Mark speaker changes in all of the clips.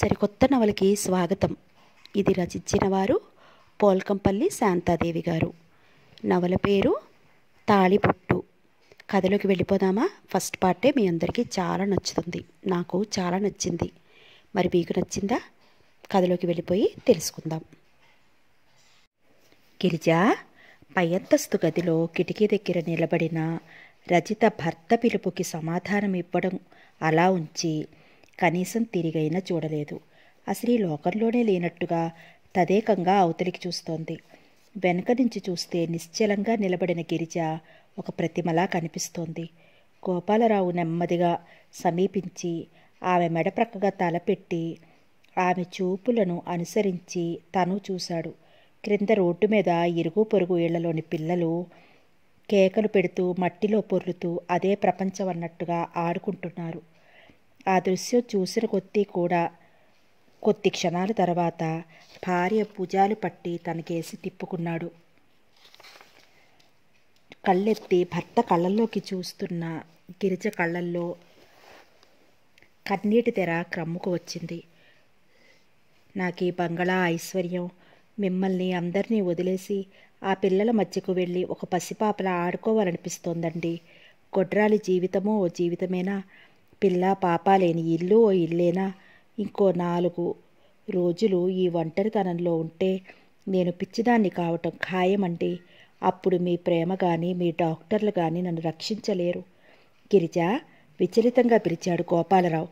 Speaker 1: సరికొత్త నవలకి స్వాగతం ఇది రచించిన వారు పోల్కంపల్లి శాంతాదేవి గారు నవల పేరు తాళిపుట్టు కథలోకి వెళ్ళిపోదామా ఫస్ట్ పార్టే మీ అందరికీ చాలా నచ్చుతుంది నాకు చాలా నచ్చింది మరి మీకు నచ్చిందా కథలోకి వెళ్ళిపోయి తెలుసుకుందాం గిరిజ పై అంతస్తు గదిలో కిటికీ దగ్గర నిలబడిన రజిత భర్త పిలుపుకి సమాధానం ఇవ్వడం అలా ఉంచి కనీసం తిరిగైనా చూడలేదు అసలు ఈ లోకంలోనే లేనట్టుగా తదేకంగా అవతలికి చూస్తోంది వెనక నుంచి చూస్తే నిశ్చలంగా నిలబడిన గిరిజ ఒక ప్రతిమలా కనిపిస్తోంది గోపాలరావు నెమ్మదిగా సమీపించి ఆమె మెడప్రక్కగా తలపెట్టి ఆమె చూపులను అనుసరించి తను చూశాడు క్రింద రోడ్డు మీద ఇరుగు పొరుగు ఇళ్లలోని పిల్లలు కేకలు పెడుతూ మట్టిలో పొర్లుతూ అదే ప్రపంచం అన్నట్టుగా ఆడుకుంటున్నారు ఆ దృశ్యం చూసిన కొద్దీ కూడా కొద్ది క్షణాల తర్వాత భార్య భుజాలు పట్టి తనకేసి తిప్పుకున్నాడు కళ్ళెత్తి భర్త కళ్ళల్లోకి చూస్తున్న గిరిజ కళ్ళల్లో కన్నీటి తెర క్రమ్ముకు వచ్చింది నాకు ఈ బంగళా ఐశ్వర్యం మిమ్మల్ని అందరినీ వదిలేసి ఆ పిల్లల మధ్యకు వెళ్ళి ఒక పసిపాపలా ఆడుకోవాలనిపిస్తోందండి గొడ్రాలి జీవితమో ఓ జీవితమేనా పిల్ల పాప లేని ఇల్లు ఓ ఇల్లేనా ఇంకో నాలుగు రోజులు ఈ ఒంటరితనంలో ఉంటే నేను పిచ్చిదాన్ని కావటం ఖాయమండి అప్పుడు మీ ప్రేమ కానీ మీ డాక్టర్లు కానీ నన్ను రక్షించలేరు గిరిజ విచలితంగా పిలిచాడు గోపాలరావు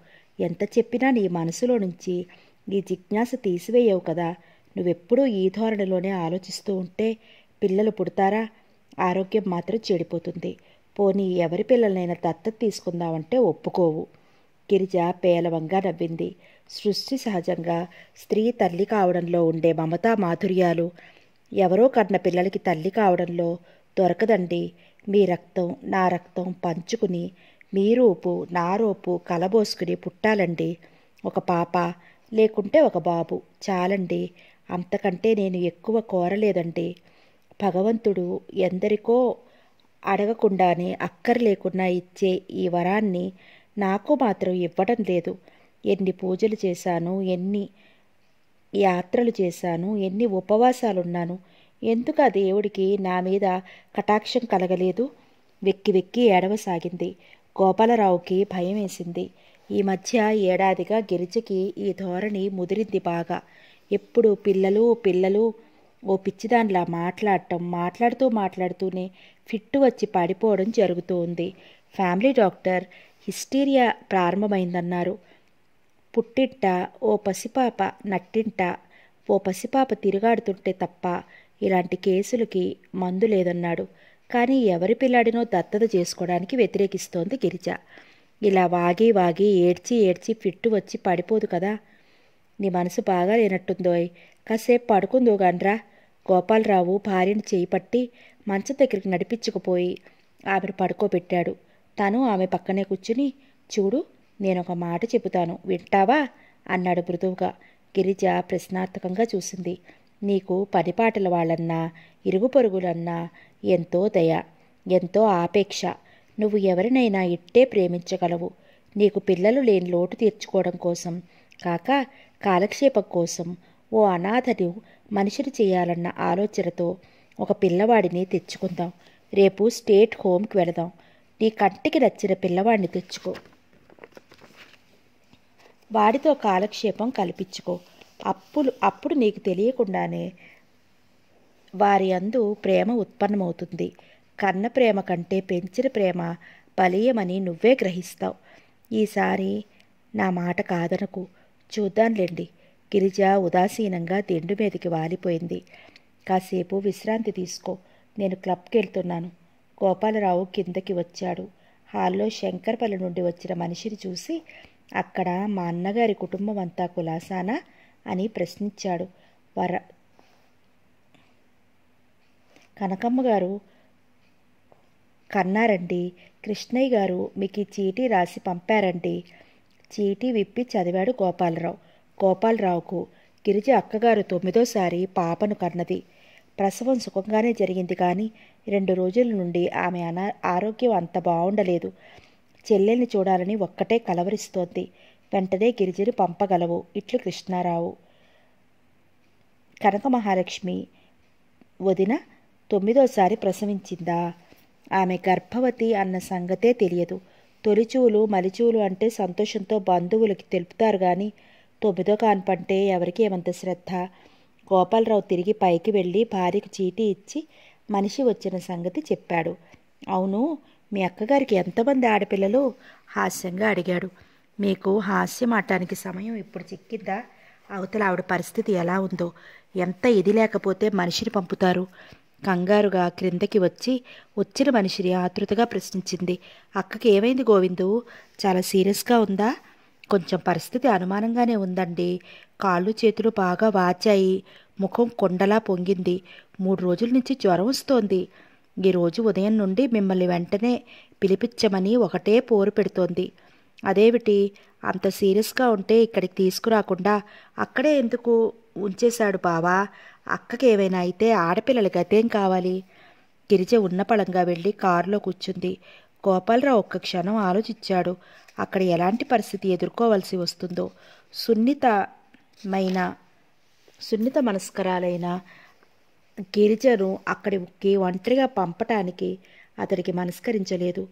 Speaker 1: ఎంత చెప్పినా నీ మనసులో నుంచి నీ జిజ్ఞాస తీసివేయవు కదా నువ్వెప్పుడూ ఈ ధోరణిలోనే ఆలోచిస్తూ ఉంటే పిల్లలు పుడతారా ఆరోగ్యం మాత్రం చెడిపోతుంది పోనీ ఎవరి పిల్లలనైనా దత్తత తీసుకుందామంటే ఒప్పుకోవు గిరిజ పేలవంగా నవ్వింది సృష్టి సహజంగా స్త్రీ తల్లి కావడంలో ఉండే మమతా మాధుర్యాలు ఎవరో కన్న పిల్లలకి తల్లి కావడంలో దొరకదండి మీ రక్తం నా రక్తం పంచుకుని మీ రూపు నా రూపు కలబోసుకుని పుట్టాలండి ఒక పాప లేకుంటే ఒక బాబు చాలండి అంతకంటే నేను ఎక్కువ కోరలేదండి భగవంతుడు ఎందరికో అడగకుండానే అక్కర్లేకుండా లేకుండా ఇచ్చే ఈ వరాన్ని నాకు మాత్రం ఇవ్వటం లేదు ఎన్ని పూజలు చేశాను ఎన్ని యాత్రలు చేశాను ఎన్ని ఉపవాసాలున్నాను ఎందుకు ఆ దేవుడికి నా మీద కటాక్షం కలగలేదు వెక్కి వెక్కి ఏడవసాగింది గోపాలరావుకి భయం వేసింది ఈ మధ్య ఏడాదిగా గిరిజకి ఈ ధోరణి ముదిరింది బాగా ఎప్పుడు పిల్లలు పిల్లలు ఓ పిచ్చిదానిలా మాట్లాడటం మాట్లాడుతూ మాట్లాడుతూనే ఫిట్టు వచ్చి పడిపోవడం జరుగుతోంది ఫ్యామిలీ డాక్టర్ హిస్టీరియా ప్రారంభమైందన్నారు పుట్టింట ఓ పసిపాప నట్టింట ఓ పసిపాప తిరుగాడుతుంటే తప్ప ఇలాంటి కేసులకి మందు లేదన్నాడు కానీ ఎవరి పిల్లాడినో దత్తత చేసుకోవడానికి వ్యతిరేకిస్తోంది గిరిజ ఇలా వాగి వాగి ఏడ్చి ఏడ్చి ఫిట్టు వచ్చి పడిపోదు కదా నీ మనసు బాగా లేనట్టుందోయ్ కాసేపు పడుకుందో గండ్రా గోపాలరావు భార్యను చేయిపట్టి మంచం దగ్గరికి నడిపించుకుపోయి ఆమెను పడుకోబెట్టాడు తను ఆమె పక్కనే కూర్చుని చూడు నేను ఒక మాట చెబుతాను వింటావా అన్నాడు మృదువుగా గిరిజ ప్రశ్నార్థకంగా చూసింది నీకు పనిపాటల వాళ్ళన్నా ఇరుగు పొరుగులన్నా ఎంతో దయ ఎంతో ఆపేక్ష నువ్వు ఎవరినైనా ఇట్టే ప్రేమించగలవు నీకు పిల్లలు లేని లోటు తీర్చుకోవడం కోసం కాక కాలక్షేపం కోసం ఓ అనాథను మనిషిని చేయాలన్న ఆలోచనతో ఒక పిల్లవాడిని తెచ్చుకుందాం రేపు స్టేట్ హోమ్కి వెళదాం నీ కంటికి నచ్చిన పిల్లవాడిని తెచ్చుకో వాడితో కాలక్షేపం కల్పించుకో అప్పులు అప్పుడు నీకు తెలియకుండానే వారి అందు ప్రేమ ఉత్పన్నమవుతుంది కన్న ప్రేమ కంటే పెంచిన ప్రేమ బలీయమని నువ్వే గ్రహిస్తావు ఈసారి నా మాట కాదనకు చూద్దాంలేండి గిరిజ ఉదాసీనంగా దిండు మీదకి వాలిపోయింది కాసేపు విశ్రాంతి తీసుకో నేను క్లబ్కి వెళ్తున్నాను గోపాలరావు కిందకి వచ్చాడు హాల్లో శంకర్పల్లి నుండి వచ్చిన మనిషిని చూసి అక్కడ మా అన్నగారి కుటుంబం అంతా కులాసానా అని ప్రశ్నించాడు వర కనకమ్మ గారు కన్నారండి కృష్ణయ్య గారు మీకు ఈ చీటీ రాసి పంపారండి చీటీ విప్పి చదివాడు గోపాలరావు గోపాలరావుకు గిరిజ అక్కగారు తొమ్మిదోసారి పాపను కన్నది ప్రసవం సుఖంగానే జరిగింది కానీ రెండు రోజుల నుండి ఆమె అనా ఆరోగ్యం అంత బాగుండలేదు చెల్లెల్ని చూడాలని ఒక్కటే కలవరిస్తోంది వెంటనే గిరిజని పంపగలవు ఇట్లు కృష్ణారావు కనక మహాలక్ష్మి వదిన తొమ్మిదోసారి ప్రసవించిందా ఆమె గర్భవతి అన్న సంగతే తెలియదు తొలిచూలు మలిచూలు అంటే సంతోషంతో బంధువులకి తెలుపుతారు కానీ తొమ్మిదో కాన్పంటే ఎవరికి ఏమంత శ్రద్ధ గోపాలరావు తిరిగి పైకి వెళ్ళి భార్యకు చీటీ ఇచ్చి మనిషి వచ్చిన సంగతి చెప్పాడు అవును మీ అక్కగారికి ఎంతమంది ఆడపిల్లలు హాస్యంగా అడిగాడు మీకు హాస్యం ఆడటానికి సమయం ఇప్పుడు చిక్కిందా అవతల ఆవిడ పరిస్థితి ఎలా ఉందో ఎంత ఇది లేకపోతే మనిషిని పంపుతారు కంగారుగా క్రిందకి వచ్చి వచ్చిన మనిషిని ఆతృతగా ప్రశ్నించింది అక్కకి ఏమైంది గోవిందు చాలా సీరియస్గా ఉందా కొంచెం పరిస్థితి అనుమానంగానే ఉందండి కాళ్ళు చేతులు బాగా వాచాయి ముఖం కొండలా పొంగింది మూడు రోజుల నుంచి జ్వరం వస్తోంది ఈరోజు ఉదయం నుండి మిమ్మల్ని వెంటనే పిలిపించమని ఒకటే పోరు పెడుతోంది అదేమిటి అంత సీరియస్గా ఉంటే ఇక్కడికి తీసుకురాకుండా అక్కడే ఎందుకు ఉంచేశాడు బావా అక్కకి ఏమైనా అయితే ఆడపిల్లలకి గతేం కావాలి గిరిజ ఉన్నపళంగా వెళ్ళి కారులో కూర్చుంది గోపాలరావు ఒక్క క్షణం ఆలోచించాడు అక్కడ ఎలాంటి పరిస్థితి ఎదుర్కోవలసి వస్తుందో సున్నితమైన సున్నిత మనస్కరాలైన గిరిజను అక్కడికి ఒంటరిగా పంపటానికి అతడికి మనస్కరించలేదు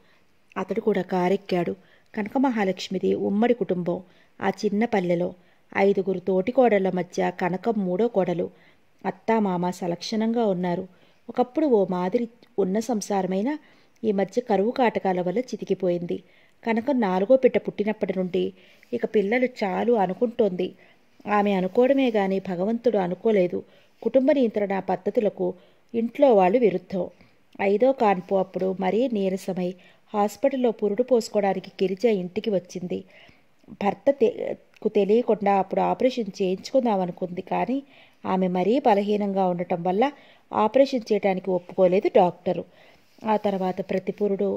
Speaker 1: అతడు కూడా కారెక్కాడు కనక మహాలక్ష్మిది ఉమ్మడి కుటుంబం ఆ చిన్న పల్లెలో ఐదుగురు తోటికోడళ్ల మధ్య కనకం మూడో కోడలు అత్తామామ సలక్షణంగా ఉన్నారు ఒకప్పుడు ఓ మాదిరి ఉన్న సంసారమైన ఈ మధ్య కరువు కాటకాల వల్ల చితికిపోయింది కనుక నాలుగో బిడ్డ పుట్టినప్పటి నుండి ఇక పిల్లలు చాలు అనుకుంటోంది ఆమె అనుకోవడమే గాని భగవంతుడు అనుకోలేదు కుటుంబ నియంత్రణ పద్ధతులకు ఇంట్లో వాళ్ళు విరుద్ధం ఐదో కాన్పు అప్పుడు మరీ నీరసమై హాస్పిటల్లో పురుడు పోసుకోవడానికి గిరిజ ఇంటికి వచ్చింది భర్త తెకు తెలియకుండా అప్పుడు ఆపరేషన్ చేయించుకుందాం అనుకుంది కానీ ఆమె మరీ బలహీనంగా ఉండటం వల్ల ఆపరేషన్ చేయడానికి ఒప్పుకోలేదు డాక్టరు ఆ తర్వాత ప్రతి పురుడు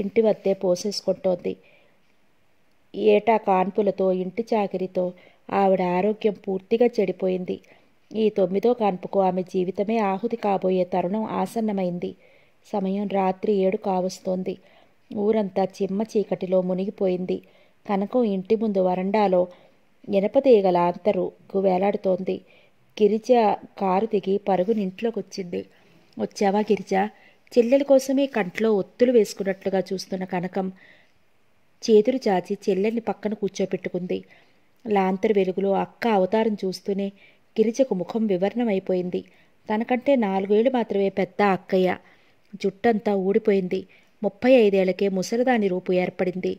Speaker 1: ఇంటి వద్దే పోసేసుకుంటోంది ఏటా కాన్పులతో ఇంటి చాకిరితో ఆవిడ ఆరోగ్యం పూర్తిగా చెడిపోయింది ఈ తొమ్మిదో కాన్పుకు ఆమె జీవితమే ఆహుతి కాబోయే తరుణం ఆసన్నమైంది సమయం రాత్రి ఏడు కావస్తోంది ఊరంతా చిమ్మ చీకటిలో మునిగిపోయింది కనకం ఇంటి ముందు వరండాలో ఇనపతీగల అంతరుకు వేలాడుతోంది గిరిజ కారు దిగి పరుగునింట్లోకి వచ్చింది వచ్చావా గిరిజ చెల్లెల కోసమే కంట్లో ఒత్తులు వేసుకున్నట్లుగా చూస్తున్న కనకం చేతులు చాచి చెల్లెల్ని పక్కన కూర్చోపెట్టుకుంది లాంతరు వెలుగులో అక్క అవతారం చూస్తూనే గిరిజకు ముఖం వివరణమైపోయింది తనకంటే నాలుగేళ్లు మాత్రమే పెద్ద అక్కయ్య జుట్టంతా ఊడిపోయింది ముప్పై ఐదేళ్లకే ముసలిదాని రూపు ఏర్పడింది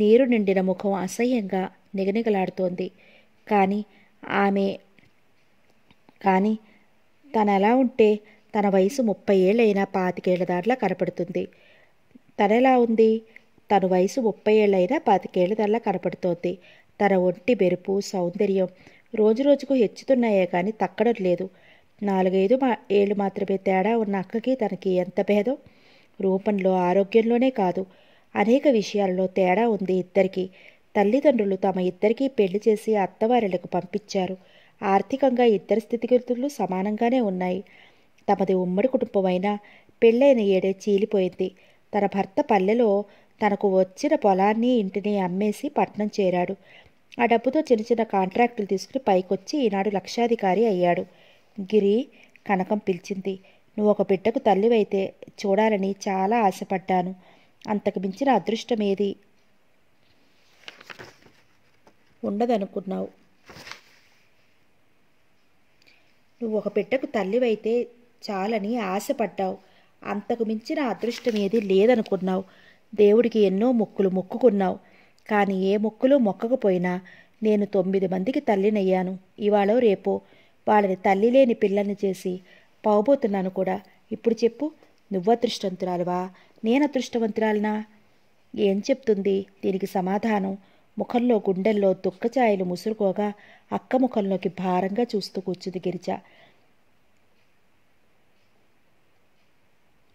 Speaker 1: నీరు నిండిన ముఖం అసహ్యంగా నిగనిగలాడుతోంది కానీ ఆమె కానీ తను ఎలా ఉంటే తన వయసు ముప్పై ఏళ్ళైనా పాతికేళ్ల దాట్లా కనపడుతుంది ఎలా ఉంది తన వయసు ముప్పై ఏళ్ళైనా పాతికేళ్ల దాట్లా కనపడుతోంది తన ఒంటి బెరుపు సౌందర్యం రోజురోజుకు హెచ్చుతున్నాయే కానీ తక్కడం లేదు నాలుగైదు మా ఏళ్ళు మాత్రమే తేడా ఉన్న అక్కకి తనకి ఎంత భేదం రూపంలో ఆరోగ్యంలోనే కాదు అనేక విషయాల్లో తేడా ఉంది ఇద్దరికీ తల్లిదండ్రులు తమ ఇద్దరికీ పెళ్లి చేసి అత్తవారిలకు పంపించారు ఆర్థికంగా ఇద్దరి స్థితిగతులు సమానంగానే ఉన్నాయి తమది ఉమ్మడి కుటుంబమైన పెళ్ళైన ఏడే చీలిపోయింది తన భర్త పల్లెలో తనకు వచ్చిన పొలాన్ని ఇంటిని అమ్మేసి పట్నం చేరాడు ఆ డబ్బుతో చిన్న చిన్న కాంట్రాక్టులు తీసుకుని పైకొచ్చి ఈనాడు లక్షాధికారి అయ్యాడు గిరి కనకం పిలిచింది నువ్వు ఒక బిడ్డకు తల్లివైతే చూడాలని చాలా ఆశపడ్డాను అంతకు మించిన అదృష్టం ఏది ఉండదనుకున్నావు నువ్వు ఒక బిడ్డకు తల్లివైతే చాలని ఆశపడ్డావు అంతకు మించిన అదృష్టం ఏది లేదనుకున్నావు దేవుడికి ఎన్నో మొక్కులు మొక్కుకున్నావు కానీ ఏ మొక్కులు మొక్కకపోయినా నేను తొమ్మిది మందికి తల్లినయ్యాను ఇవాళ రేపో వాళ్ళని తల్లి లేని పిల్లల్ని చేసి పావుబోతున్నాను కూడా ఇప్పుడు చెప్పు నువ్వు అదృష్టవంతురాలువా నేను అదృష్టవంతురాలనా ఏం చెప్తుంది దీనికి సమాధానం ముఖంలో గుండెల్లో దుఃఖఛాయలు ముసురుకోగా అక్క ముఖంలోకి భారంగా చూస్తూ కూర్చుంది గిరిజ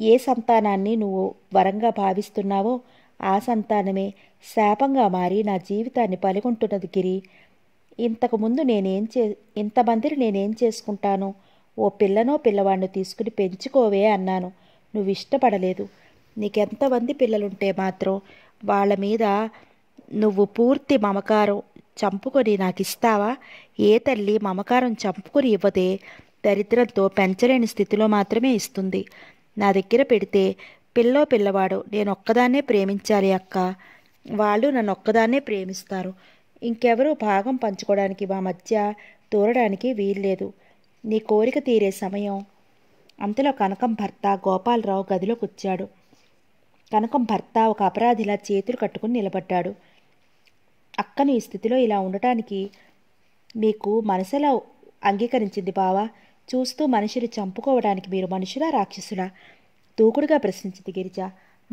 Speaker 1: ఏ సంతానాన్ని నువ్వు వరంగా భావిస్తున్నావో ఆ సంతానమే శాపంగా మారి నా జీవితాన్ని పలుకుంటున్నది గిరి ఇంతకుముందు నేనేం చే ఇంతమందిని నేనేం చేసుకుంటాను ఓ పిల్లనో పిల్లవాడిని తీసుకుని పెంచుకోవే అన్నాను నువ్వు ఇష్టపడలేదు నీకెంతమంది పిల్లలుంటే మాత్రం వాళ్ళ మీద నువ్వు పూర్తి మమకారం చంపుకొని నాకు ఇస్తావా ఏ తల్లి మమకారం చంపుకొని ఇవ్వదే దరిద్రంతో పెంచలేని స్థితిలో మాత్రమే ఇస్తుంది నా దగ్గర పెడితే పిల్లో పిల్లవాడు నేను ఒక్కదాన్నే ప్రేమించాలి అక్క వాళ్ళు నన్ను ఒక్కదాన్నే ప్రేమిస్తారు ఇంకెవరూ భాగం పంచుకోవడానికి మా మధ్య దూరడానికి వీల్లేదు నీ కోరిక తీరే సమయం అంతలో కనకం భర్త గోపాలరావు గదిలోకి వచ్చాడు కనకం భర్త ఒక అపరాధిలా చేతులు కట్టుకుని నిలబడ్డాడు అక్కను ఈ స్థితిలో ఇలా ఉండటానికి మీకు మనసులో అంగీకరించింది బావా చూస్తూ మనిషిని చంపుకోవడానికి మీరు మనుషులా రాక్షసులా దూకుడుగా ప్రశ్నించింది గిరిజ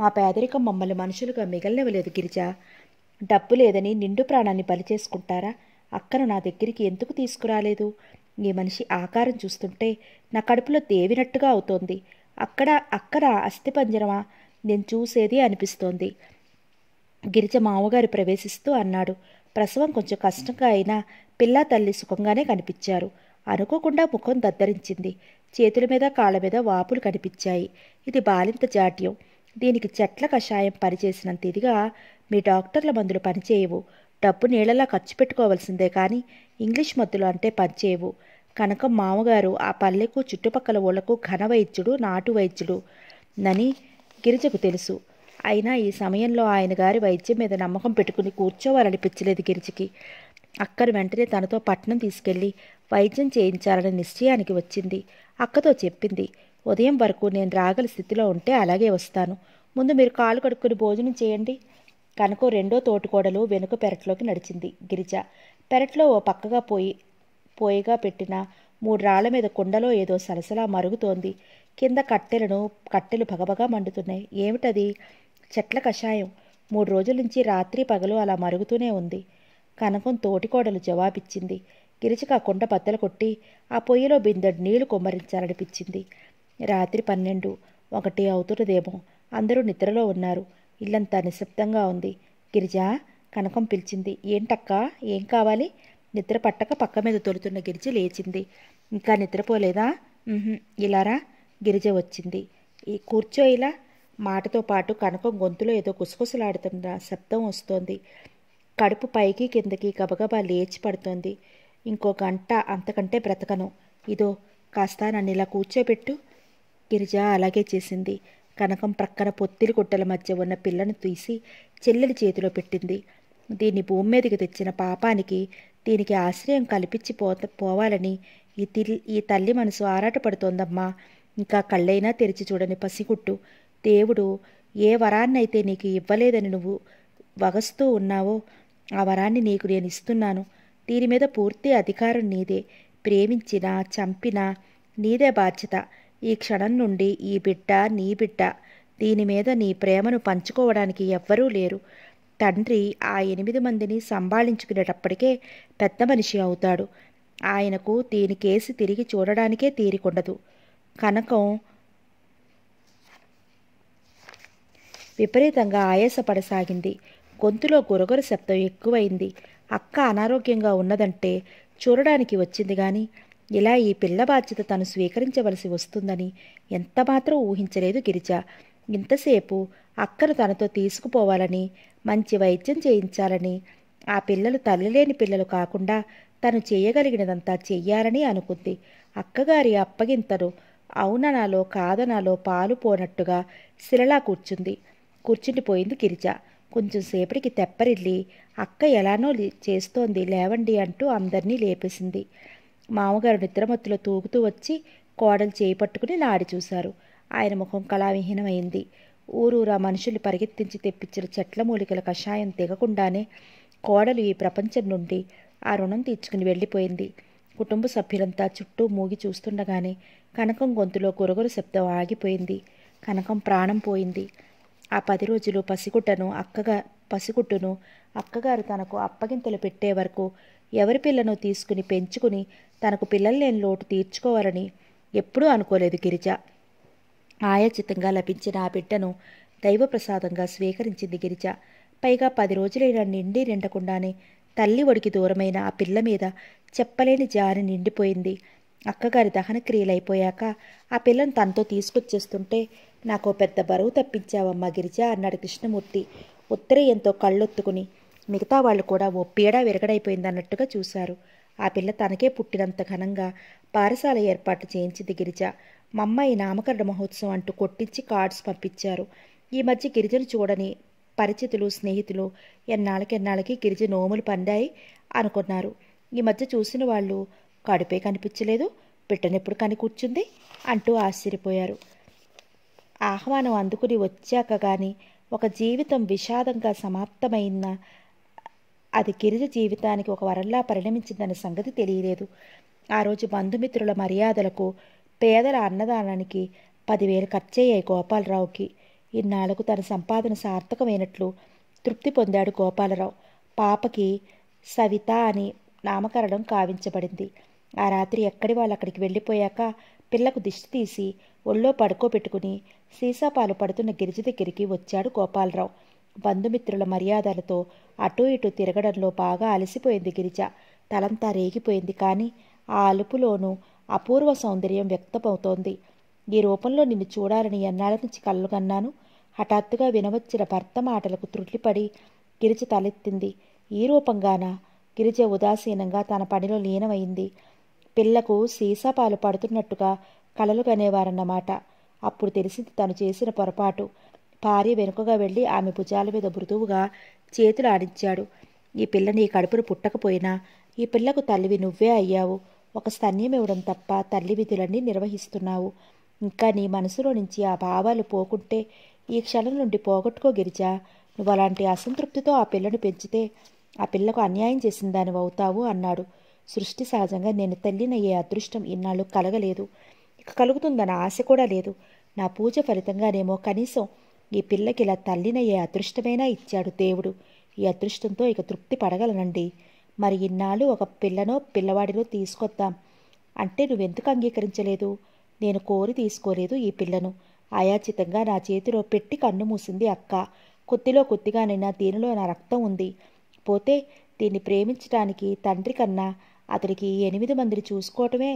Speaker 1: మా పేదరికం మమ్మల్ని మనుషులుగా మిగలనివ్వలేదు గిరిజ డబ్బు లేదని నిండు ప్రాణాన్ని బలిచేసుకుంటారా అక్కను నా దగ్గరికి ఎందుకు తీసుకురాలేదు ఈ మనిషి ఆకారం చూస్తుంటే నా కడుపులో తేవినట్టుగా అవుతోంది అక్కడ అక్కడ అస్థిపంజరమా నేను చూసేది అనిపిస్తోంది గిరిజ మామగారు ప్రవేశిస్తూ అన్నాడు ప్రసవం కొంచెం కష్టంగా అయినా పిల్ల తల్లి సుఖంగానే కనిపించారు అనుకోకుండా ముఖం దద్దరించింది చేతుల మీద కాళ్ళ మీద వాపులు కనిపించాయి ఇది బాలింత జాట్యం దీనికి చెట్ల కషాయం పనిచేసినంత ఇదిగా మీ డాక్టర్ల మందులు పనిచేయవు డబ్బు నీళ్ళలా ఖర్చు పెట్టుకోవాల్సిందే కానీ ఇంగ్లీష్ మద్దులు అంటే పనిచేయవు కనుక మామగారు ఆ పల్లెకు చుట్టుపక్కల ఊళ్ళకు ఘన వైద్యుడు నాటు వైద్యుడు నని గిరిజకు తెలుసు అయినా ఈ సమయంలో ఆయన గారి వైద్యం మీద నమ్మకం పెట్టుకుని కూర్చోవాలనిపించలేదు గిరిజకి అక్కను వెంటనే తనతో పట్నం తీసుకెళ్లి వైద్యం చేయించాలనే నిశ్చయానికి వచ్చింది అక్కతో చెప్పింది ఉదయం వరకు నేను రాగల స్థితిలో ఉంటే అలాగే వస్తాను ముందు మీరు కాలు కడుక్కుని భోజనం చేయండి కనుక రెండో తోటికోడలు వెనుక పెరట్లోకి నడిచింది గిరిజ పెరట్లో ఓ పక్కగా పోయి పోయిగా పెట్టిన మూడు రాళ్ల మీద కుండలో ఏదో సలసలా మరుగుతోంది కింద కట్టెలను కట్టెలు భగభగా మండుతున్నాయి ఏమిటది చెట్ల కషాయం మూడు రోజుల నుంచి రాత్రి పగలు అలా మరుగుతూనే ఉంది కనకం తోటికోడలు జవాబిచ్చింది గిరిచిక కొండ బద్దలు కొట్టి ఆ పొయ్యిలో బిందెడు నీళ్లు కుమ్మరించాలనిపించింది రాత్రి పన్నెండు ఒకటి అవుతున్నదేమో అందరూ నిద్రలో ఉన్నారు ఇల్లంతా నిశ్శబ్దంగా ఉంది గిరిజ కనకం పిలిచింది ఏంటక్క ఏం కావాలి నిద్ర పట్టక పక్క మీద తొలుతున్న గిరిజ లేచింది ఇంకా నిద్రపోలేదా ఇలారా గిరిజ వచ్చింది ఈ కూర్చో ఇలా మాటతో పాటు కనకం గొంతులో ఏదో గుసగుసలాడుతున్న శబ్దం వస్తోంది కడుపు పైకి కిందకి గబగబా లేచి పడుతోంది ఇంకో గంట అంతకంటే బ్రతకను ఇదో కాస్త నన్ను ఇలా కూర్చోబెట్టు గిరిజ అలాగే చేసింది కనకం ప్రక్కన పొత్తిలి గుట్టల మధ్య ఉన్న పిల్లను తీసి చెల్లెలి చేతిలో పెట్టింది దీన్ని భూమి మీదకి తెచ్చిన పాపానికి దీనికి ఆశ్రయం కల్పించి పో పోవాలని ఈ తిల్ ఈ తల్లి మనసు ఆరాటపడుతోందమ్మా ఇంకా కళ్ళైనా తెరిచి చూడని పసిగుట్టు దేవుడు ఏ వరాన్నైతే నీకు ఇవ్వలేదని నువ్వు వగస్తూ ఉన్నావో ఆ వరాన్ని నీకు నేను ఇస్తున్నాను దీని మీద పూర్తి అధికారం నీదే ప్రేమించినా చంపినా నీదే బాధ్యత ఈ క్షణం నుండి ఈ బిడ్డ నీ బిడ్డ దీని మీద నీ ప్రేమను పంచుకోవడానికి ఎవ్వరూ లేరు తండ్రి ఆ ఎనిమిది మందిని సంభాళించుకునేటప్పటికే పెద్ద మనిషి అవుతాడు ఆయనకు దీని కేసు తిరిగి చూడడానికే తీరికుండదు కనకం విపరీతంగా ఆయాసపడసాగింది గొంతులో గొరగొర శబ్దం ఎక్కువైంది అక్క అనారోగ్యంగా ఉన్నదంటే చూడడానికి వచ్చింది కానీ ఇలా ఈ పిల్ల బాధ్యత తను స్వీకరించవలసి వస్తుందని ఎంతమాత్రం ఊహించలేదు గిరిజ ఇంతసేపు అక్కను తనతో తీసుకుపోవాలని మంచి వైద్యం చేయించాలని ఆ పిల్లలు తల్లిలేని పిల్లలు కాకుండా తను చేయగలిగినదంతా చెయ్యాలని అనుకుంది అక్కగారి అప్పగింతను అవుననాలో కాదనాలో పాలు పోనట్టుగా శిలలా కూర్చుంది కూర్చుండిపోయింది గిరిజ కొంచెం సేపటికి తెప్పరిల్లి అక్క ఎలానో చేస్తోంది లేవండి అంటూ అందరినీ లేపేసింది మామగారు నిద్రమత్తులో తూగుతూ వచ్చి కోడలు చేయి పట్టుకుని నాడి చూశారు ఆయన ముఖం కళావిహీనమైంది ఊరూరా మనుషులు పరిగెత్తించి తెప్పించిన చెట్ల మూలికల కషాయం తెగకుండానే కోడలు ఈ ప్రపంచం నుండి ఆ రుణం తీర్చుకుని వెళ్ళిపోయింది కుటుంబ సభ్యులంతా చుట్టూ మూగి చూస్తుండగానే కనకం గొంతులో గురగురు శబ్దం ఆగిపోయింది కనకం ప్రాణం పోయింది ఆ పది రోజులు పసిగుడ్డను అక్కగా పసిగుడ్డును అక్కగారు తనకు అప్పగింతలు పెట్టే వరకు ఎవరి పిల్లను తీసుకుని పెంచుకుని తనకు పిల్లలు లేని లోటు తీర్చుకోవాలని ఎప్పుడూ అనుకోలేదు గిరిజ ఆయాచితంగా లభించిన ఆ బిడ్డను దైవప్రసాదంగా స్వీకరించింది గిరిజ పైగా పది రోజులైన నిండి నిండకుండానే తల్లి ఒడికి దూరమైన ఆ పిల్ల మీద చెప్పలేని జారి నిండిపోయింది అక్కగారి దహన క్రియలైపోయాక ఆ పిల్లను తనతో తీసుకొచ్చేస్తుంటే నాకు పెద్ద బరువు తప్పించావమ్మా గిరిజ అన్నాడు కృష్ణమూర్తి ఉత్తరేయంతో కళ్ళొత్తుకుని మిగతా వాళ్ళు కూడా ఓ పీడ విరగడైపోయిందన్నట్టుగా చూశారు ఆ పిల్ల తనకే పుట్టినంత ఘనంగా పారసాల ఏర్పాటు చేయించింది గిరిజ మా నామకరణ మహోత్సవం అంటూ కొట్టించి కార్డ్స్ పంపించారు ఈ మధ్య గిరిజను చూడని పరిచితులు స్నేహితులు ఎన్నాళ్ళకెన్నాళ్ళకి గిరిజ నోములు పండాయి అనుకున్నారు ఈ మధ్య చూసిన వాళ్ళు కడుపే కనిపించలేదు పిట్టనెప్పుడు కని కూర్చుంది అంటూ ఆశ్చర్యపోయారు ఆహ్వానం అందుకుని వచ్చాక కానీ ఒక జీవితం విషాదంగా సమాప్తమైన అది గిరిజ జీవితానికి ఒక వరంలా పరిణమించిందన్న సంగతి తెలియలేదు ఆ రోజు బంధుమిత్రుల మర్యాదలకు పేదల అన్నదానానికి పదివేలు ఖర్చయ్యాయి గోపాలరావుకి ఇన్నాళ్లకు తన సంపాదన సార్థకమైనట్లు తృప్తి పొందాడు గోపాలరావు పాపకి సవిత అని నామకరణం కావించబడింది ఆ రాత్రి ఎక్కడి వాళ్ళు అక్కడికి వెళ్ళిపోయాక పిల్లకు దిష్టి తీసి ఒళ్ళో పడుకోబెట్టుకుని సీసాపాలు పడుతున్న గిరిజ దగ్గరికి వచ్చాడు గోపాలరావు బంధుమిత్రుల మర్యాదలతో అటూ ఇటూ తిరగడంలో బాగా అలసిపోయింది గిరిజ తలంతా రేగిపోయింది కానీ ఆ అలుపులోనూ అపూర్వ సౌందర్యం వ్యక్తమవుతోంది ఈ రూపంలో నిన్ను చూడాలని ఎన్నాళ్ళ నుంచి కన్నాను హఠాత్తుగా వినవచ్చిన భర్త మాటలకు త్రుట్లిపడి గిరిజ తలెత్తింది ఈ రూపంగాన గిరిజ ఉదాసీనంగా తన పనిలో లీనమైంది పిల్లకు సీసా పాలు పడుతున్నట్టుగా కలలు కనేవారన్నమాట అప్పుడు తెలిసింది తను చేసిన పొరపాటు భార్య వెనుకగా వెళ్ళి ఆమె భుజాల మీద మృదువుగా చేతులు ఆడించాడు ఈ పిల్ల నీ కడుపును పుట్టకపోయినా ఈ పిల్లకు తల్లివి నువ్వే అయ్యావు ఒక స్తన్యం ఇవ్వడం తప్ప తల్లి విధులన్నీ నిర్వహిస్తున్నావు ఇంకా నీ మనసులో నుంచి ఆ భావాలు పోకుంటే ఈ క్షణం నుండి పోగొట్టుకో గిరిజా నువ్వు అలాంటి అసంతృప్తితో ఆ పిల్లను పెంచితే ఆ పిల్లకు అన్యాయం చేసిన దానివవుతావు అన్నాడు సృష్టి సహజంగా నేను తల్లినయ్యే అదృష్టం ఇన్నాళ్ళు కలగలేదు ఇక కలుగుతుందన్న ఆశ కూడా లేదు నా పూజ ఫలితంగానేమో కనీసం ఈ పిల్లకి ఇలా ఏ అదృష్టమైనా ఇచ్చాడు దేవుడు ఈ అదృష్టంతో ఇక తృప్తి పడగలనండి మరి ఇన్నాళ్ళు ఒక పిల్లనో పిల్లవాడినో తీసుకొద్దాం అంటే నువ్వెందుకు అంగీకరించలేదు నేను కోరి తీసుకోలేదు ఈ పిల్లను ఆయాచితంగా నా చేతిలో పెట్టి కన్ను మూసింది అక్క కొద్దిలో కొద్దిగానైనా దీనిలో నా రక్తం ఉంది పోతే దీన్ని ప్రేమించడానికి తండ్రి కన్నా అతడికి ఎనిమిది మందిని చూసుకోవటమే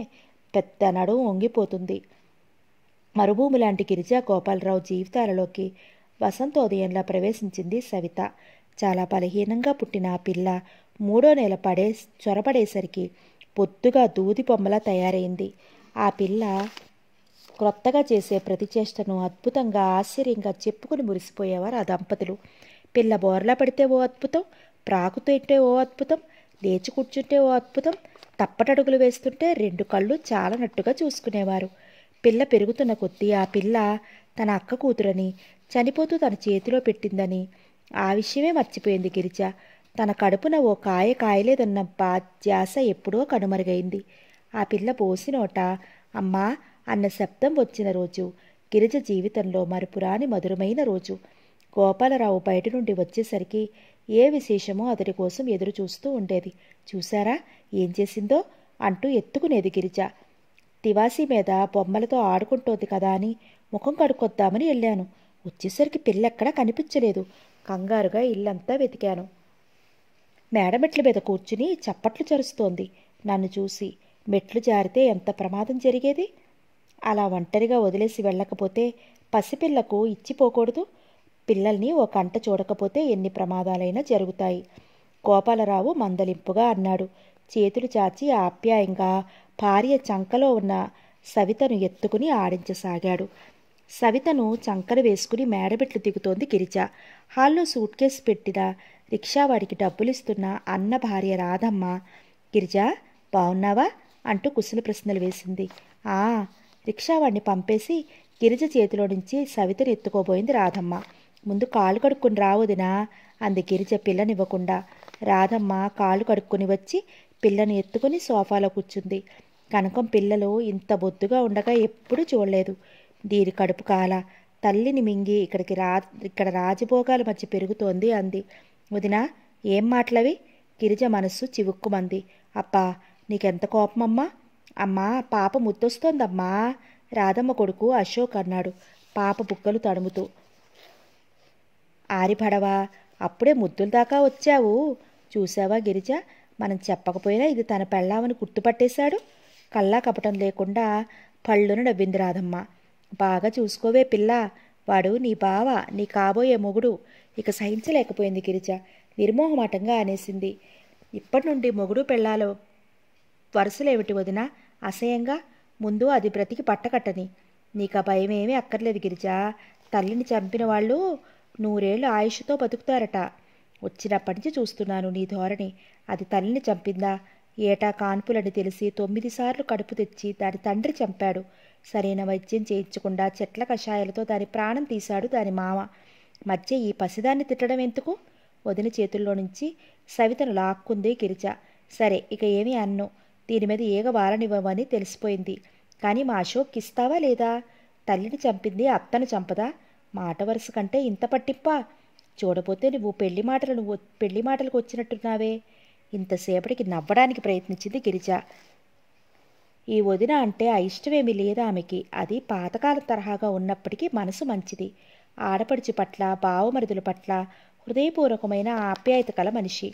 Speaker 1: పెద్ద నడుం వంగిపోతుంది మరుభూమి లాంటి గిరిజా గోపాలరావు జీవితాలలోకి వసంతోదయంలా ప్రవేశించింది సవిత చాలా బలహీనంగా పుట్టిన ఆ పిల్ల మూడో నెల పడే చొరబడేసరికి పొద్దుగా దూది బొమ్మలా తయారైంది ఆ పిల్ల క్రొత్తగా చేసే ప్రతి చేష్టను అద్భుతంగా ఆశ్చర్యంగా చెప్పుకుని మురిసిపోయేవారు ఆ దంపతులు పిల్ల బోర్లా పడితే ఓ అద్భుతం ప్రాకుతో ఇట్టే ఓ అద్భుతం లేచి కూర్చుంటే ఓ అద్భుతం తప్పటడుగులు వేస్తుంటే రెండు కళ్ళు చాలా నట్టుగా చూసుకునేవారు పిల్ల పెరుగుతున్న కొద్దీ ఆ పిల్ల తన అక్క కూతురని చనిపోతూ తన చేతిలో పెట్టిందని ఆ విషయమే మర్చిపోయింది గిరిజ తన కడుపున ఓ కాయ కాయలేదన్న బాధ్యాస ఎప్పుడో కనుమరుగైంది ఆ పిల్ల పోసినోట అమ్మా అన్న శబ్దం వచ్చిన రోజు గిరిజ జీవితంలో మరుపురాని మధురమైన రోజు గోపాలరావు బయట నుండి వచ్చేసరికి ఏ విశేషమో అతడి కోసం ఎదురు చూస్తూ ఉండేది చూశారా ఏం చేసిందో అంటూ ఎత్తుకునేది గిరిజ తివాసీ మీద బొమ్మలతో ఆడుకుంటోంది కదా అని ముఖం కడుక్కొద్దామని వెళ్ళాను వచ్చేసరికి పిల్లెక్కడా కనిపించలేదు కంగారుగా ఇల్లంతా వెతికాను మేడమెట్ల మీద కూర్చుని చప్పట్లు చరుస్తోంది నన్ను చూసి మెట్లు జారితే ఎంత ప్రమాదం జరిగేది అలా ఒంటరిగా వదిలేసి వెళ్ళకపోతే పసిపిల్లకు ఇచ్చిపోకూడదు పిల్లల్ని ఓ కంట చూడకపోతే ఎన్ని ప్రమాదాలైనా జరుగుతాయి గోపాలరావు మందలింపుగా అన్నాడు చేతులు చాచి ఆప్యాయంగా భార్య చంకలో ఉన్న సవితను ఎత్తుకుని ఆడించసాగాడు సవితను చంకలు వేసుకుని మేడబెట్లు దిగుతోంది గిరిజ హాల్లో సూట్ కేసు పెట్టిన రిక్షావాడికి డబ్బులిస్తున్న అన్న భార్య రాధమ్మ గిరిజ బావున్నావా అంటూ కుసిన ప్రశ్నలు వేసింది ఆ రిక్షావాడిని పంపేసి గిరిజ చేతిలో నుంచి సవితను ఎత్తుకోబోయింది రాధమ్మ ముందు కాలు కడుక్కుని రావదునా అంది గిరిజ పిల్లనివ్వకుండా రాధమ్మ కాలు కడుక్కుని వచ్చి పిల్లని ఎత్తుకుని సోఫాలో కూర్చుంది కనకం పిల్లలు ఇంత బొద్దుగా ఉండగా ఎప్పుడూ చూడలేదు దీని కడుపు కాల తల్లిని మింగి ఇక్కడికి రా ఇక్కడ రాజభోగాల మధ్య పెరుగుతోంది అంది వదిన ఏం మాట్లవి గిరిజ మనస్సు చివుక్కుమంది అప్పా నీకెంత కోపమమ్మా అమ్మా పాప ముద్దొస్తోందమ్మా రాధమ్మ కొడుకు అశోక్ అన్నాడు పాప బుక్కలు తడుముతూ ఆరిపడవా అప్పుడే ముద్దుల దాకా వచ్చావు చూసావా గిరిజ మనం చెప్పకపోయినా ఇది తన పెళ్ళామని గుర్తుపట్టేశాడు కళ్ళా కపటం లేకుండా పళ్ళును నవ్వింది రాధమ్మ బాగా చూసుకోవే పిల్ల వాడు నీ బావ నీ కాబోయే మొగుడు ఇక సహించలేకపోయింది గిరిజ నిర్మోహమాటంగా అనేసింది ఇప్పటి నుండి మొగుడు పెళ్ళాలో వరుసలేమిటి వదిన అసహ్యంగా ముందు అది బ్రతికి పట్టకట్టని నీకు ఆ భయమేమీ అక్కర్లేదు గిరిజ తల్లిని చంపిన వాళ్ళు నూరేళ్ళు ఆయుష్తో బతుకుతారట వచ్చినప్పటి నుంచి చూస్తున్నాను నీ ధోరణి అది తల్లిని చంపిందా ఏటా కాన్పులని తెలిసి తొమ్మిది సార్లు కడుపు తెచ్చి దాని తండ్రి చంపాడు సరైన వైద్యం చేయించకుండా చెట్ల కషాయాలతో దాని ప్రాణం తీశాడు దాని మామ మధ్య ఈ పసిదాన్ని తిట్టడం ఎందుకు వదిన చేతుల్లో నుంచి సవితను లాక్కుంది గిరిజ సరే ఇక ఏమీ అన్ను దీని మీద ఏగ వారనివ్వమని తెలిసిపోయింది కానీ మా అశోక్ ఇస్తావా లేదా తల్లిని చంపింది అత్తను చంపదా మాట వరుస కంటే ఇంత పట్టిప్పా చూడపోతే నువ్వు పెళ్లి మాటలు నువ్వు పెళ్లి మాటలకు వచ్చినట్టున్నావే ఇంతసేపటికి నవ్వడానికి ప్రయత్నించింది గిరిజ ఈ వదిన అంటే ఇష్టమేమి లేదు ఆమెకి అది పాతకాల తరహాగా ఉన్నప్పటికీ మనసు మంచిది ఆడపడుచు పట్ల భావమరుదుల పట్ల హృదయపూర్వకమైన ఆప్యాయత కల మనిషి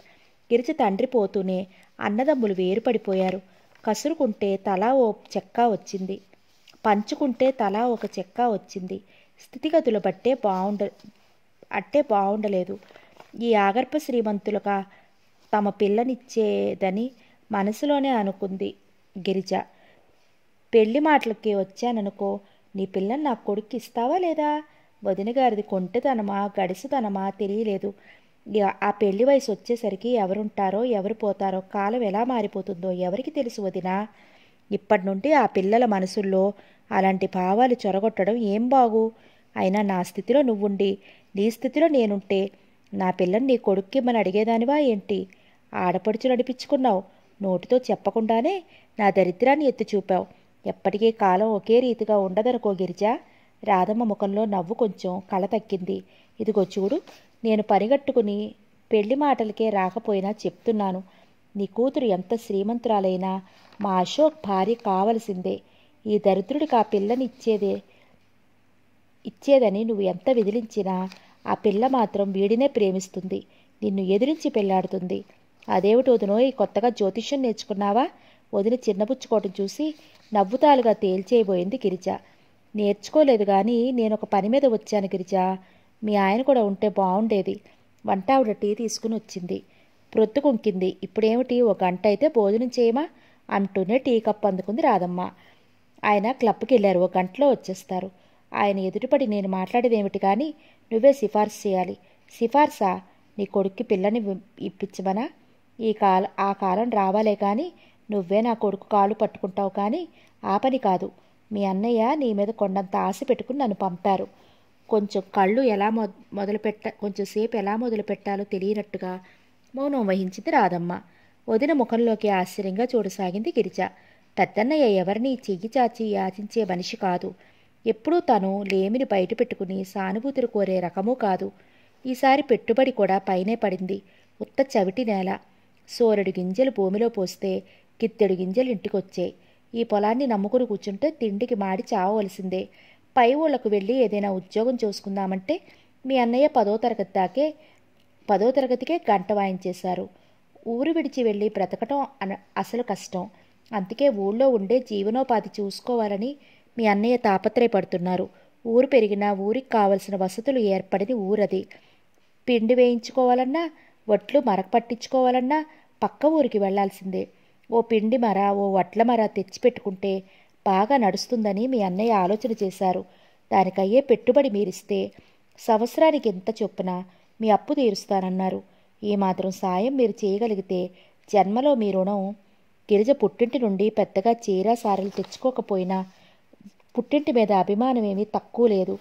Speaker 1: గిరిజ తండ్రి పోతూనే అన్నదమ్ములు వేరుపడిపోయారు కసురుకుంటే తలా ఓ చెక్క వచ్చింది పంచుకుంటే తలా ఒక చెక్క వచ్చింది స్థితిగతులు బట్టే బాగుండ అట్టే బాగుండలేదు ఈ ఆగర్ప శ్రీమంతులుగా తమ పిల్లనిచ్చేదని మనసులోనే అనుకుంది గిరిజ పెళ్లి మాటలకి వచ్చాననుకో నీ పిల్లని నా కొడుకు ఇస్తావా లేదా వదిన గారిది కొంటెదనమా గడిసెదనమా తెలియలేదు ఆ పెళ్లి వయసు వచ్చేసరికి ఎవరుంటారో ఎవరు పోతారో కాలం ఎలా మారిపోతుందో ఎవరికి తెలుసు వదినా ఇప్పటి నుండి ఆ పిల్లల మనసుల్లో అలాంటి భావాలు చొరగొట్టడం ఏం బాగు అయినా నా స్థితిలో నువ్వుండి నీ స్థితిలో నేనుంటే నా పిల్లని నీ కొడుక్కి అడిగేదానివా ఏంటి ఆడపడుచు నడిపించుకున్నావు నోటితో చెప్పకుండానే నా దరిద్రాన్ని ఎత్తి చూపావు ఎప్పటికీ కాలం ఒకే రీతిగా ఉండదనుకో గిరిజ రాధమ్మ ముఖంలో నవ్వు కొంచెం కళ తగ్గింది ఇదిగో చూడు నేను పనిగట్టుకుని పెళ్లి మాటలకే రాకపోయినా చెప్తున్నాను నీ కూతురు ఎంత శ్రీమంతురాలైనా మా అశోక్ భార్య కావలసిందే ఈ దరిద్రుడికి ఆ పిల్లని ఇచ్చేదే ఇచ్చేదని నువ్వు ఎంత విదిలించినా ఆ పిల్ల మాత్రం వీడినే ప్రేమిస్తుంది నిన్ను ఎదిరించి పెళ్లాడుతుంది అదేమిటి వదినో ఈ కొత్తగా జ్యోతిష్యం నేర్చుకున్నావా వదిన చిన్నపుచ్చుకోవటం చూసి నవ్వుతాలుగా తేల్చేయబోయింది గిరిజ నేర్చుకోలేదు కానీ నేను ఒక పని మీద వచ్చాను గిరిజ మీ ఆయన కూడా ఉంటే బాగుండేది వంట ఆవిడ టీ తీసుకుని వచ్చింది ప్రొత్తుకుంకింది ఇప్పుడేమిటి ఒక గంట అయితే భోజనం చేయమా అంటూనే టీ కప్ అందుకుంది రాదమ్మ ఆయన క్లబ్కి వెళ్ళారు ఒక గంటలో వచ్చేస్తారు ఆయన ఎదుటిపడి నేను మాట్లాడేదేమిటి కానీ నువ్వే సిఫార్సు చేయాలి సిఫార్సా నీ కొడుక్కి పిల్లని ఇప్పించమనా ఈ కాల ఆ కాలం రావాలే కానీ నువ్వే నా కొడుకు కాలు పట్టుకుంటావు కానీ ఆ పని కాదు మీ అన్నయ్య నీ మీద కొండంత ఆశ పెట్టుకుని నన్ను పంపారు కొంచెం కళ్ళు ఎలా మొ కొంచెం కొంచెంసేపు ఎలా మొదలు పెట్టాలో తెలియనట్టుగా మౌనం వహించింది రాదమ్మ వదిన ముఖంలోకి ఆశ్చర్యంగా చూడసాగింది గిరిజ పెద్దన్నయ్య ఎవరిని చెయ్యి చాచి యాచించే మనిషి కాదు ఎప్పుడూ తను లేమిని బయట పెట్టుకుని సానుభూతిని కోరే రకమూ కాదు ఈసారి పెట్టుబడి కూడా పైనే పడింది ఉత్త చవిటి నేల సోరడు గింజలు భూమిలో పోస్తే కిత్తెడు గింజలు ఇంటికొచ్చాయి ఈ పొలాన్ని నమ్ముకుని కూర్చుంటే తిండికి మాడి చావవలసిందే పై ఊళ్ళకు వెళ్ళి ఏదైనా ఉద్యోగం చూసుకుందామంటే మీ అన్నయ్య పదో తరగతి దాకే పదో తరగతికే గంట వాయించేశారు ఊరు విడిచి వెళ్ళి బ్రతకటం అన అసలు కష్టం అందుకే ఊళ్ళో ఉండే జీవనోపాధి చూసుకోవాలని మీ అన్నయ్య తాపత్రయపడుతున్నారు ఊరు పెరిగినా ఊరికి కావలసిన వసతులు ఏర్పడిన ఊరది పిండి వేయించుకోవాలన్నా వట్లు మరక పట్టించుకోవాలన్నా పక్క ఊరికి వెళ్లాల్సిందే ఓ పిండి మర ఓ వట్ల మర తెచ్చిపెట్టుకుంటే బాగా నడుస్తుందని మీ అన్నయ్య ఆలోచన చేశారు దానికయ్యే పెట్టుబడి మీరిస్తే సంవత్సరానికి ఎంత చొప్పున మీ అప్పు తీరుస్తానన్నారు ఈ మాత్రం సాయం మీరు చేయగలిగితే జన్మలో మీ రుణం గిరిజ పుట్టింటి నుండి పెద్దగా చీర సారలు తెచ్చుకోకపోయినా పుట్టింటి మీద అభిమానమేమీ తక్కువ లేదు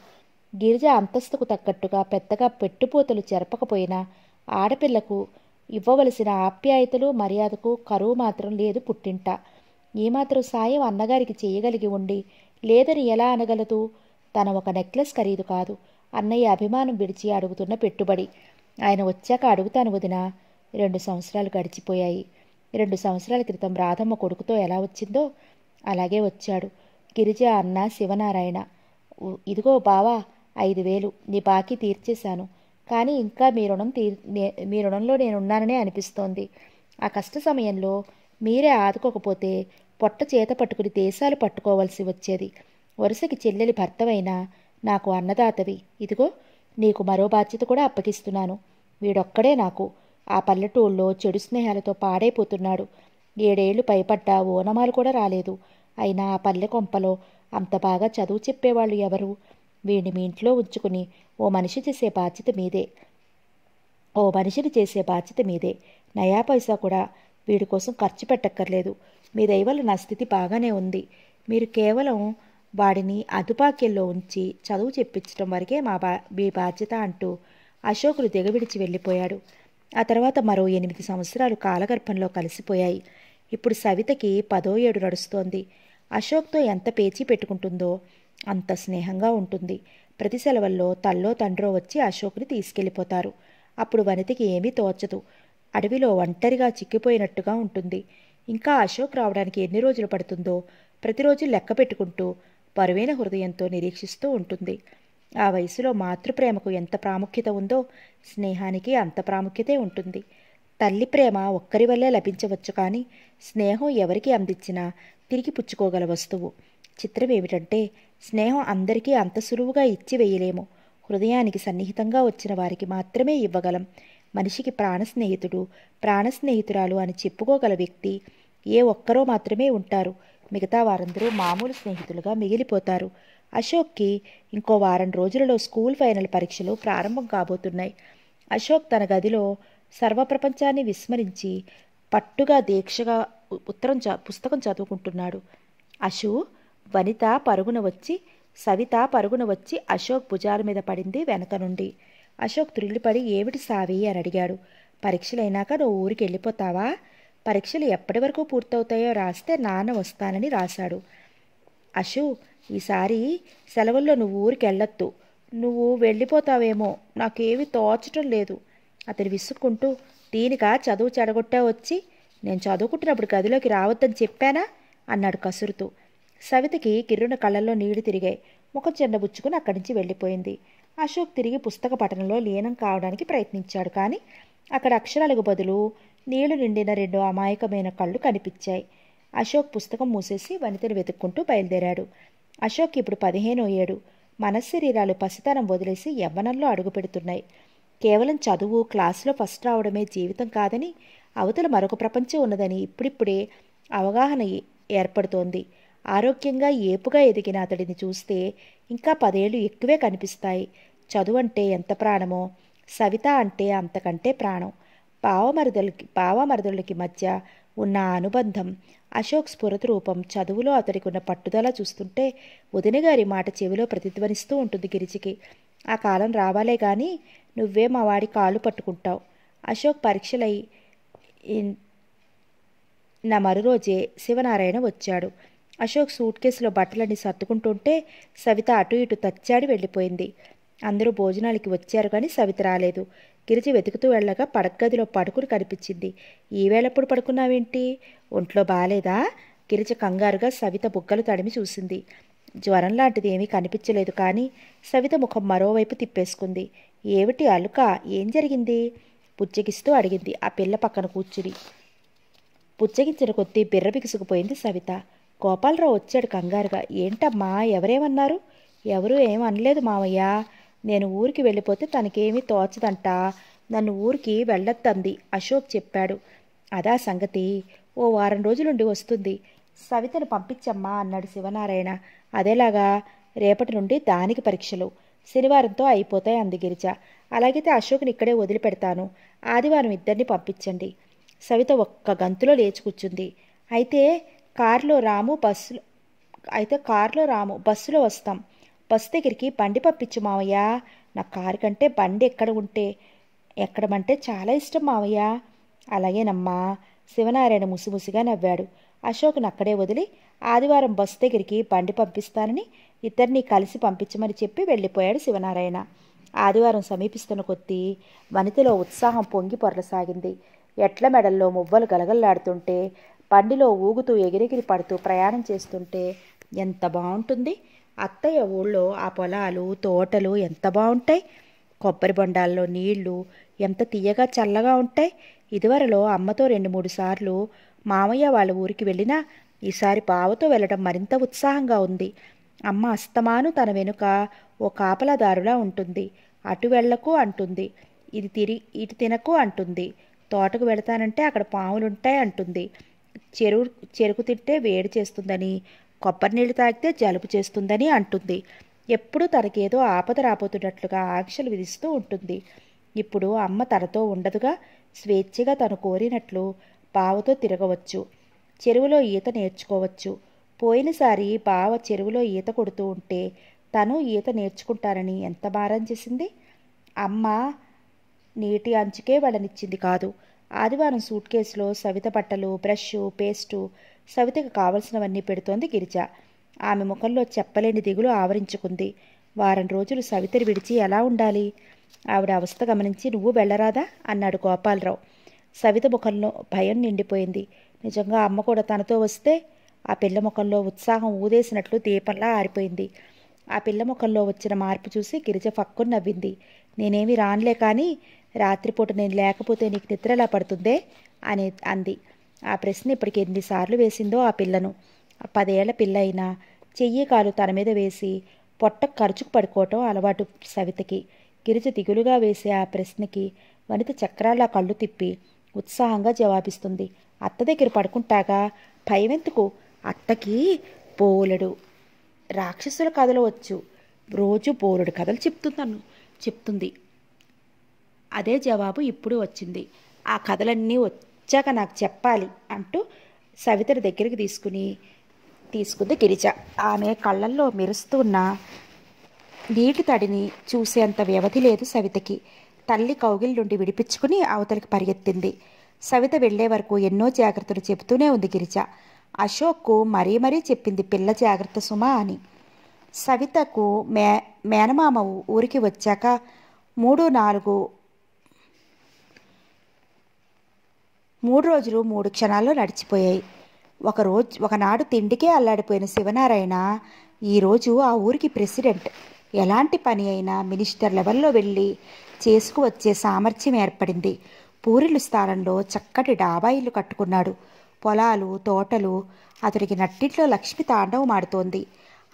Speaker 1: గిరిజ అంతస్తుకు తగ్గట్టుగా పెద్దగా పెట్టుపోతలు జరపకపోయినా ఆడపిల్లకు ఇవ్వవలసిన ఆప్యాయతలు మర్యాదకు కరువు మాత్రం లేదు పుట్టింట ఏమాత్రం సాయం అన్నగారికి చేయగలిగి ఉండి లేదని ఎలా అనగలదు తన ఒక నెక్లెస్ ఖరీదు కాదు అన్నయ్య అభిమానం విడిచి అడుగుతున్న పెట్టుబడి ఆయన వచ్చాక అడుగుతాను వదిన రెండు సంవత్సరాలు గడిచిపోయాయి రెండు సంవత్సరాల క్రితం రాధమ్మ కొడుకుతో ఎలా వచ్చిందో అలాగే వచ్చాడు గిరిజ అన్న శివనారాయణ ఇదిగో బావా ఐదు వేలు నీ బాకీ తీర్చేశాను కానీ ఇంకా మీ రుణం తీర్ మీ రుణంలో నేనున్నాననే అనిపిస్తోంది ఆ కష్ట సమయంలో మీరే ఆదుకోకపోతే పొట్ట చేత పట్టుకుని దేశాలు పట్టుకోవాల్సి వచ్చేది వరుసకి చెల్లెలి భర్తవైనా నాకు అన్నదాతవి ఇదిగో నీకు మరో బాధ్యత కూడా అప్పగిస్తున్నాను వీడొక్కడే నాకు ఆ పల్లెటూళ్ళలో చెడు స్నేహాలతో పాడైపోతున్నాడు ఏడేళ్లు పైపడ్డ ఓనమాలు కూడా రాలేదు అయినా ఆ పల్లె కొంపలో అంత బాగా చదువు చెప్పేవాళ్ళు ఎవరు వీడిని మీ ఇంట్లో ఉంచుకుని ఓ మనిషి చేసే బాధ్యత మీదే ఓ మనిషిని చేసే బాధ్యత మీదే నయా పైసా కూడా వీడి కోసం ఖర్చు పెట్టక్కర్లేదు మీ దయవల్ల నా స్థితి బాగానే ఉంది మీరు కేవలం వాడిని అదుపాకెల్లో ఉంచి చదువు చెప్పించడం వరకే మా బా మీ బాధ్యత అంటూ అశోకులు దిగవిడిచి వెళ్ళిపోయాడు ఆ తర్వాత మరో ఎనిమిది సంవత్సరాలు కాలగర్భంలో కలిసిపోయాయి ఇప్పుడు సవితకి పదో ఏడు నడుస్తోంది అశోక్తో ఎంత పేచీ పెట్టుకుంటుందో అంత స్నేహంగా ఉంటుంది ప్రతి సెలవుల్లో తల్లో తండ్రో వచ్చి అశోక్ని తీసుకెళ్ళిపోతారు అప్పుడు వనితికి ఏమీ తోచదు అడవిలో ఒంటరిగా చిక్కిపోయినట్టుగా ఉంటుంది ఇంకా అశోక్ రావడానికి ఎన్ని రోజులు పడుతుందో ప్రతిరోజు లెక్క పెట్టుకుంటూ పరువైన హృదయంతో నిరీక్షిస్తూ ఉంటుంది ఆ వయసులో మాతృప్రేమకు ఎంత ప్రాముఖ్యత ఉందో స్నేహానికి అంత ప్రాముఖ్యతే ఉంటుంది తల్లి ప్రేమ ఒక్కరి వల్లే లభించవచ్చు కానీ స్నేహం ఎవరికి అందించినా తిరిగి పుచ్చుకోగల వస్తువు చిత్రం ఏమిటంటే స్నేహం అందరికీ అంత సులువుగా ఇచ్చి వేయలేము హృదయానికి సన్నిహితంగా వచ్చిన వారికి మాత్రమే ఇవ్వగలం మనిషికి ప్రాణ స్నేహితుడు ప్రాణ స్నేహితురాలు అని చెప్పుకోగల వ్యక్తి ఏ ఒక్కరో మాత్రమే ఉంటారు మిగతా వారందరూ మామూలు స్నేహితులుగా మిగిలిపోతారు అశోక్కి ఇంకో వారం రోజులలో స్కూల్ ఫైనల్ పరీక్షలు ప్రారంభం కాబోతున్నాయి అశోక్ తన గదిలో సర్వప్రపంచాన్ని విస్మరించి పట్టుగా దీక్షగా ఉత్తరం చా పుస్తకం చదువుకుంటున్నాడు అశు వనిత పరుగున వచ్చి సవిత పరుగున వచ్చి అశోక్ భుజాల మీద పడింది వెనక నుండి అశోక్ త్రిల్లిపడి ఏమిటి సావి అని అడిగాడు పరీక్షలైనాక నువ్వు ఊరికి వెళ్ళిపోతావా పరీక్షలు ఎప్పటి వరకు పూర్తవుతాయో రాస్తే నాన్న వస్తానని రాశాడు అశు ఈసారి సెలవుల్లో నువ్వు ఊరికి వెళ్ళొద్దు నువ్వు వెళ్ళిపోతావేమో నాకేవి తోచటం లేదు అతడు విసుక్కుంటూ దీనిక చదువు చెడగొట్టా వచ్చి నేను చదువుకుంటున్నప్పుడు గదిలోకి రావద్దని చెప్పానా అన్నాడు కసురుతూ సవితకి కిరున కళ్ళల్లో నీళ్లు తిరిగాయి ముఖం చెన్నబుచ్చుకుని అక్కడి నుంచి వెళ్ళిపోయింది అశోక్ తిరిగి పుస్తక పఠనంలో లీనం కావడానికి ప్రయత్నించాడు కానీ అక్కడ అక్షరాలకు బదులు నీళ్లు నిండిన రెండు అమాయకమైన కళ్ళు కనిపించాయి అశోక్ పుస్తకం మూసేసి వనితను వెతుక్కుంటూ బయలుదేరాడు అశోక్ ఇప్పుడు పదిహేను అయ్యాడు మనశ్శరీరాలు పసితనం వదిలేసి యవ్వనంలో అడుగుపెడుతున్నాయి కేవలం చదువు క్లాసులో ఫస్ట్ రావడమే జీవితం కాదని అవతల మరొక ప్రపంచం ఉన్నదని ఇప్పుడిప్పుడే అవగాహన ఏర్పడుతోంది ఆరోగ్యంగా ఏపుగా ఎదిగిన అతడిని చూస్తే ఇంకా పదేళ్ళు ఎక్కువే కనిపిస్తాయి చదువు అంటే ఎంత ప్రాణమో సవిత అంటే అంతకంటే ప్రాణం పావమరుదలకి పావమరుదలకి మధ్య ఉన్న అనుబంధం అశోక్ స్ఫురత రూపం చదువులో అతడికి ఉన్న పట్టుదల చూస్తుంటే వదినగారి మాట చెవిలో ప్రతిధ్వనిస్తూ ఉంటుంది గిరిజికి ఆ కాలం రావాలే గాని నువ్వే మా వాడి కాళ్ళు పట్టుకుంటావు అశోక్ పరీక్షలై నా మరురోజే శివనారాయణ వచ్చాడు అశోక్ సూట్ కేసులో బట్టలన్నీ సర్దుకుంటుంటే సవిత అటు ఇటు తచ్చాడి వెళ్ళిపోయింది అందరూ భోజనాలకి వచ్చారు కానీ సవిత రాలేదు గిరిజ వెతుకుతూ వెళ్ళగా పడగదిలో పడుకుని కనిపించింది ఈవేళప్పుడు పడుకున్నావేంటి ఒంట్లో బాలేదా గిరిజ కంగారుగా సవిత బుగ్గలు తడిమి చూసింది జ్వరం లాంటిది ఏమీ కనిపించలేదు కానీ సవిత ముఖం మరోవైపు తిప్పేసుకుంది ఏమిటి అలుక ఏం జరిగింది పుచ్చగిస్తూ అడిగింది ఆ పిల్ల పక్కన కూర్చుని పుచ్చగించిన కొద్దీ బిర్ర బిగుసుకుపోయింది సవిత గోపాలరావు వచ్చాడు కంగారుగా ఏంటమ్మా ఎవరేమన్నారు ఎవరూ ఏం అనలేదు మామయ్య నేను ఊరికి వెళ్ళిపోతే తనకేమీ తోచదంట నన్ను ఊరికి వెళ్ళొద్దంది అశోక్ చెప్పాడు అదా సంగతి ఓ వారం రోజులుండి వస్తుంది సవితను పంపించమ్మా అన్నాడు శివనారాయణ అదేలాగా రేపటి నుండి దానికి పరీక్షలు శనివారంతో అయిపోతాయి అంది గిరిజ అలాగైతే అశోక్ని ఇక్కడే వదిలిపెడతాను ఆదివారం ఇద్దరిని పంపించండి సవిత ఒక్క గంతులో లేచి కూర్చుంది అయితే కారులో రాము బస్సులో అయితే కారులో రాము బస్సులో వస్తాం బస్సు దగ్గరికి బండి పంపించు మావయ్య నా కారు కంటే బండి ఎక్కడ ఉంటే ఎక్కడమంటే చాలా ఇష్టం మావయ్య అలాగేనమ్మా శివనారాయణ ముసిముసిగా నవ్వాడు అశోక్ను అక్కడే వదిలి ఆదివారం బస్సు దగ్గరికి బండి పంపిస్తానని ఇద్దరిని కలిసి పంపించమని చెప్పి వెళ్ళిపోయాడు శివనారాయణ ఆదివారం సమీపిస్తున్న కొద్దీ వనితలో ఉత్సాహం పొంగి పొరలసాగింది ఎట్ల మెడల్లో మువ్వలు గలగల్లాడుతుంటే బండిలో ఊగుతూ ఎగిరెగిరి పడుతూ ప్రయాణం చేస్తుంటే ఎంత బాగుంటుంది అత్తయ్య ఊళ్ళో ఆ పొలాలు తోటలు ఎంత బాగుంటాయి కొబ్బరి బొండాల్లో నీళ్లు ఎంత తీయగా చల్లగా ఉంటాయి ఇదివరలో అమ్మతో రెండు మూడు సార్లు మామయ్య వాళ్ళ ఊరికి వెళ్ళినా ఈసారి పావతో వెళ్ళడం మరింత ఉత్సాహంగా ఉంది అమ్మ అస్తమాను తన వెనుక ఓ కాపలదారులా ఉంటుంది అటు వెళ్ళకు అంటుంది ఇది తిరిగి ఇటు తినకు అంటుంది తోటకు వెళతానంటే అక్కడ పాములుంటాయి అంటుంది చెరువు చెరుకు తింటే వేడి చేస్తుందని కొబ్బరి నీళ్లు తాగితే జలుబు చేస్తుందని అంటుంది ఎప్పుడూ తనకేదో ఆపద రాబోతున్నట్లుగా ఆంక్షలు విధిస్తూ ఉంటుంది ఇప్పుడు అమ్మ తనతో ఉండదుగా స్వేచ్ఛగా తను కోరినట్లు బావతో తిరగవచ్చు చెరువులో ఈత నేర్చుకోవచ్చు పోయినసారి బావ చెరువులో ఈత కొడుతూ ఉంటే తను ఈత నేర్చుకుంటానని ఎంత భారం చేసింది అమ్మ నీటి అంచుకే వాళ్ళనిచ్చింది కాదు ఆదివారం సూట్ కేసులో సవిత బట్టలు బ్రష్ పేస్టు సవితకు కావలసినవన్నీ పెడుతోంది గిరిజ ఆమె ముఖంలో చెప్పలేని దిగులు ఆవరించుకుంది వారం రోజులు సవితని విడిచి ఎలా ఉండాలి ఆవిడ అవస్థ గమనించి నువ్వు వెళ్ళరాదా అన్నాడు గోపాలరావు సవిత ముఖంలో భయం నిండిపోయింది నిజంగా అమ్మ కూడా తనతో వస్తే ఆ పిల్ల ముఖంలో ఉత్సాహం ఊదేసినట్లు దీపంలా ఆరిపోయింది ఆ పిల్ల ముఖంలో వచ్చిన మార్పు చూసి గిరిజ ఫక్కున్ నవ్వింది నేనేమి రానులే కానీ రాత్రిపూట నేను లేకపోతే నీకు నిద్రలా పడుతుందే అని అంది ఆ ప్రశ్న ఇప్పటికి ఎన్నిసార్లు వేసిందో ఆ పిల్లను పదేళ్ల పిల్ల అయినా చెయ్యి కాలు తన మీద వేసి పొట్ట ఖర్చుకు పడుకోవటం అలవాటు సవితకి గిరిజ దిగులుగా వేసే ఆ ప్రశ్నకి వనిత చక్రాల కళ్ళు తిప్పి ఉత్సాహంగా జవాబిస్తుంది అత్త దగ్గర పడుకుంటాగా భయమెందుకు అత్తకి బోలెడు రాక్షసుల కథలు వచ్చు రోజు బోలెడు కథలు చెప్తుందను చెప్తుంది అదే జవాబు ఇప్పుడు వచ్చింది ఆ కథలన్నీ వచ్చాక నాకు చెప్పాలి అంటూ సవితని దగ్గరికి తీసుకుని తీసుకుంది గిరిజ ఆమె కళ్ళల్లో మెరుస్తున్న నీటి తడిని చూసేంత వ్యవధి లేదు సవితకి తల్లి కౌగిల్ నుండి విడిపించుకుని అవతలికి పరిగెత్తింది సవిత వెళ్లే వరకు ఎన్నో జాగ్రత్తలు చెబుతూనే ఉంది గిరిజ అశోక్కు మరీ మరీ చెప్పింది పిల్ల జాగ్రత్త సుమా అని సవితకు మే మేనమామ ఊరికి వచ్చాక మూడు నాలుగు మూడు రోజులు మూడు క్షణాల్లో నడిచిపోయాయి ఒకరోజు ఒకనాడు తిండికే అల్లాడిపోయిన శివనారాయణ ఈరోజు ఆ ఊరికి ప్రెసిడెంట్ ఎలాంటి పని అయినా మినిస్టర్ లెవెల్లో వెళ్ళి చేసుకువచ్చే సామర్థ్యం ఏర్పడింది పూరిలు స్థానంలో చక్కటి డాబా ఇల్లు కట్టుకున్నాడు పొలాలు తోటలు అతడికి నట్టిట్లో లక్ష్మి తాండవమాడుతోంది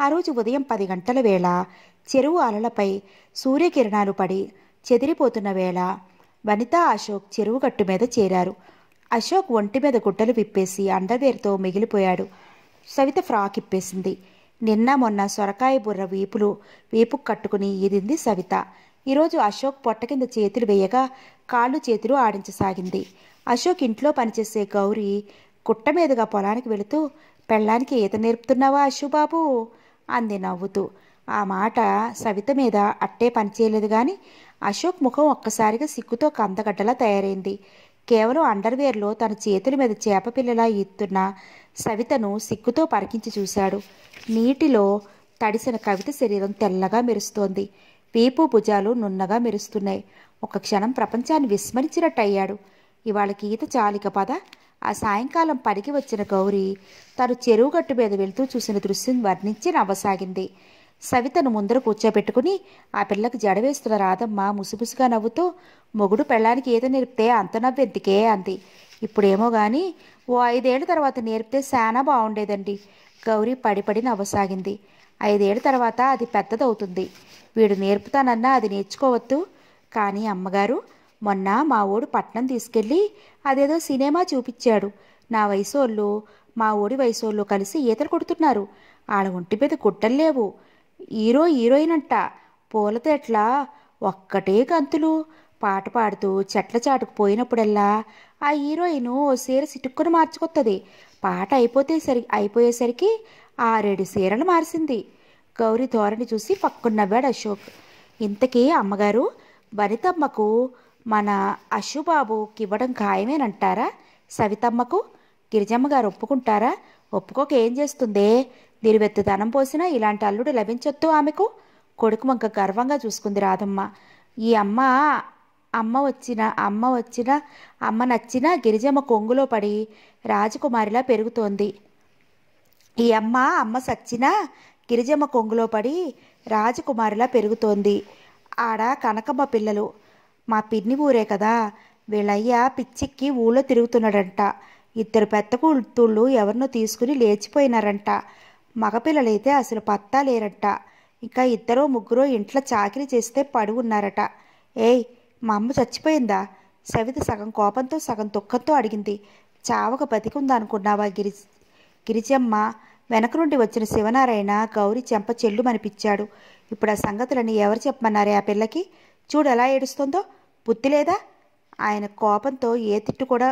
Speaker 1: ఆ రోజు ఉదయం పది గంటల వేళ చెరువు అలలపై సూర్యకిరణాలు పడి చెదిరిపోతున్న వేళ వనితా అశోక్ చెరువు గట్టు మీద చేరారు అశోక్ ఒంటి మీద గుడ్డలు విప్పేసి అండర్వేర్తో మిగిలిపోయాడు సవిత ఫ్రాక్ ఇప్పేసింది నిన్న మొన్న సొరకాయ బుర్ర వీపులు వీపు కట్టుకుని ఇదింది సవిత ఈరోజు అశోక్ పొట్ట కింద చేతులు వేయగా కాళ్ళు చేతులు ఆడించసాగింది అశోక్ ఇంట్లో పనిచేసే గౌరీ గుట్ట మీదుగా పొలానికి వెళుతూ పెళ్ళానికి ఈత నేర్పుతున్నావా అశుబాబు అంది నవ్వుతూ ఆ మాట సవిత మీద అట్టే పనిచేయలేదు కానీ అశోక్ ముఖం ఒక్కసారిగా సిగ్గుతో కందగడ్డలా తయారైంది కేవలం అండర్వేర్లో తన చేతుల మీద చేపపిల్లలా ఈత్తున్న సవితను సిగ్గుతో పరికించి చూశాడు నీటిలో తడిసిన కవిత శరీరం తెల్లగా మెరుస్తోంది వీపు భుజాలు నున్నగా మెరుస్తున్నాయి ఒక క్షణం ప్రపంచాన్ని విస్మరించినట్టయ్యాడు ఇవాళ గీత చాలిక పద ఆ సాయంకాలం పనికి వచ్చిన గౌరీ తను చెరువుగట్టు మీద వెళుతూ చూసిన దృశ్యం వర్ణించి నవ్వసాగింది సవితను ముందర కూర్చోబెట్టుకుని ఆ పిల్లకి జడవేస్తున్న రాధమ్మ ముసిముసిగా నవ్వుతూ మొగుడు పెళ్ళానికి ఏదో నేర్పితే అంత నవ్వెందుకే అంది ఇప్పుడేమో కానీ ఓ ఐదేళ్ల తర్వాత నేర్పితే శానా బాగుండేదండి గౌరీ పడిపడి నవ్వసాగింది ఐదేళ్ల తర్వాత అది పెద్దదవుతుంది వీడు నేర్పుతానన్నా అది నేర్చుకోవద్దు కానీ అమ్మగారు మొన్న మా ఊడు పట్నం తీసుకెళ్ళి అదేదో సినిమా చూపించాడు నా వయసు మా ఓడి వయసు కలిసి ఈతలు కొడుతున్నారు ఆడ ఒంటి మీద గుడ్డలు లేవు హీరో హీరోయిన్ అంట పూలతెట్ల ఒక్కటే గంతులు పాట పాడుతూ చెట్ల చాటుకు పోయినప్పుడల్లా ఆ హీరోయిన్ ఓ సీర సిటుక్కుని మార్చుకొస్తుంది పాట అయిపోతే సరి అయిపోయేసరికి ఆరేడు సీరలు మార్చింది గౌరీ ధోరణి చూసి పక్కన అశోక్ ఇంతకీ అమ్మగారు వనితమ్మకు మన అశుబాబుకి ఇవ్వడం ఖాయమేనంటారా సవితమ్మకు గిరిజమ్మ గారు ఒప్పుకుంటారా ఒప్పుకోక ఏం చేస్తుందే నిలువెత్తు ధనం పోసినా ఇలాంటి అల్లుడు లభించొద్దు ఆమెకు కొడుకు మొక్క గర్వంగా చూసుకుంది రాధమ్మ ఈ అమ్మ అమ్మ వచ్చిన అమ్మ వచ్చిన అమ్మ నచ్చిన గిరిజమ్మ కొంగులో పడి రాజకుమారిలా పెరుగుతోంది ఈ అమ్మ అమ్మ సచ్చిన గిరిజమ్మ కొంగులో పడి రాజకుమారిలా పెరుగుతోంది ఆడ కనకమ్మ పిల్లలు మా పిన్ని ఊరే కదా వీళ్ళయ్య పిచ్చిక్కి ఊళ్ళో తిరుగుతున్నాడంట ఇద్దరు పెద్ద కూతుళ్ళు ఎవరినో తీసుకుని లేచిపోయినారంట మగపిల్లలైతే అసలు పత్తా లేరట ఇంకా ఇద్దరో ముగ్గురో ఇంట్లో చాకిరీ చేస్తే పడి ఉన్నారట ఏయ్ మా అమ్మ చచ్చిపోయిందా సవిత సగం కోపంతో సగం దుఃఖంతో అడిగింది చావక బతికుందనుకున్నావా గిరి గిరిజమ్మ వెనక నుండి వచ్చిన శివనారాయణ గౌరి చెంప చెల్లు ఇప్పుడు ఆ సంగతులని ఎవరు చెప్పమన్నారే ఆ పిల్లకి చూడు ఎలా ఏడుస్తుందో బుద్ధి లేదా ఆయన కోపంతో ఏ తిట్టు కూడా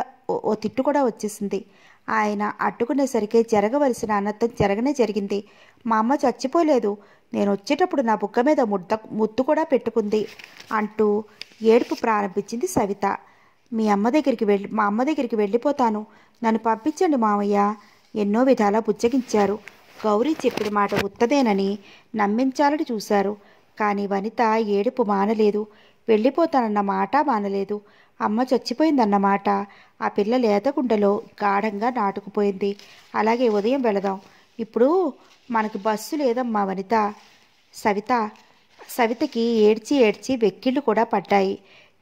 Speaker 1: ఓ తిట్టు కూడా వచ్చేసింది ఆయన అట్టుకునేసరికి జరగవలసిన అనర్థం జరగనే జరిగింది మా అమ్మ చచ్చిపోలేదు నేను వచ్చేటప్పుడు నా బుగ్గ మీద ముద్ద ముద్దు కూడా పెట్టుకుంది అంటూ ఏడుపు ప్రారంభించింది సవిత మీ అమ్మ దగ్గరికి వెళ్ళి మా అమ్మ దగ్గరికి వెళ్ళిపోతాను నన్ను పంపించండి మామయ్య ఎన్నో విధాలా బుజ్జగించారు గౌరీ చెప్పిన మాట ఉత్తదేనని నమ్మించాలని చూశారు కానీ వనిత ఏడుపు మానలేదు వెళ్ళిపోతానన్న మాట మానలేదు అమ్మ చచ్చిపోయిందన్నమాట ఆ పిల్ల లేతగుండలో గాఢంగా నాటుకుపోయింది అలాగే ఉదయం వెళదాం ఇప్పుడు మనకు బస్సు లేదమ్మా వనిత సవిత సవితకి ఏడ్చి ఏడ్చి వెక్కిళ్ళు కూడా పడ్డాయి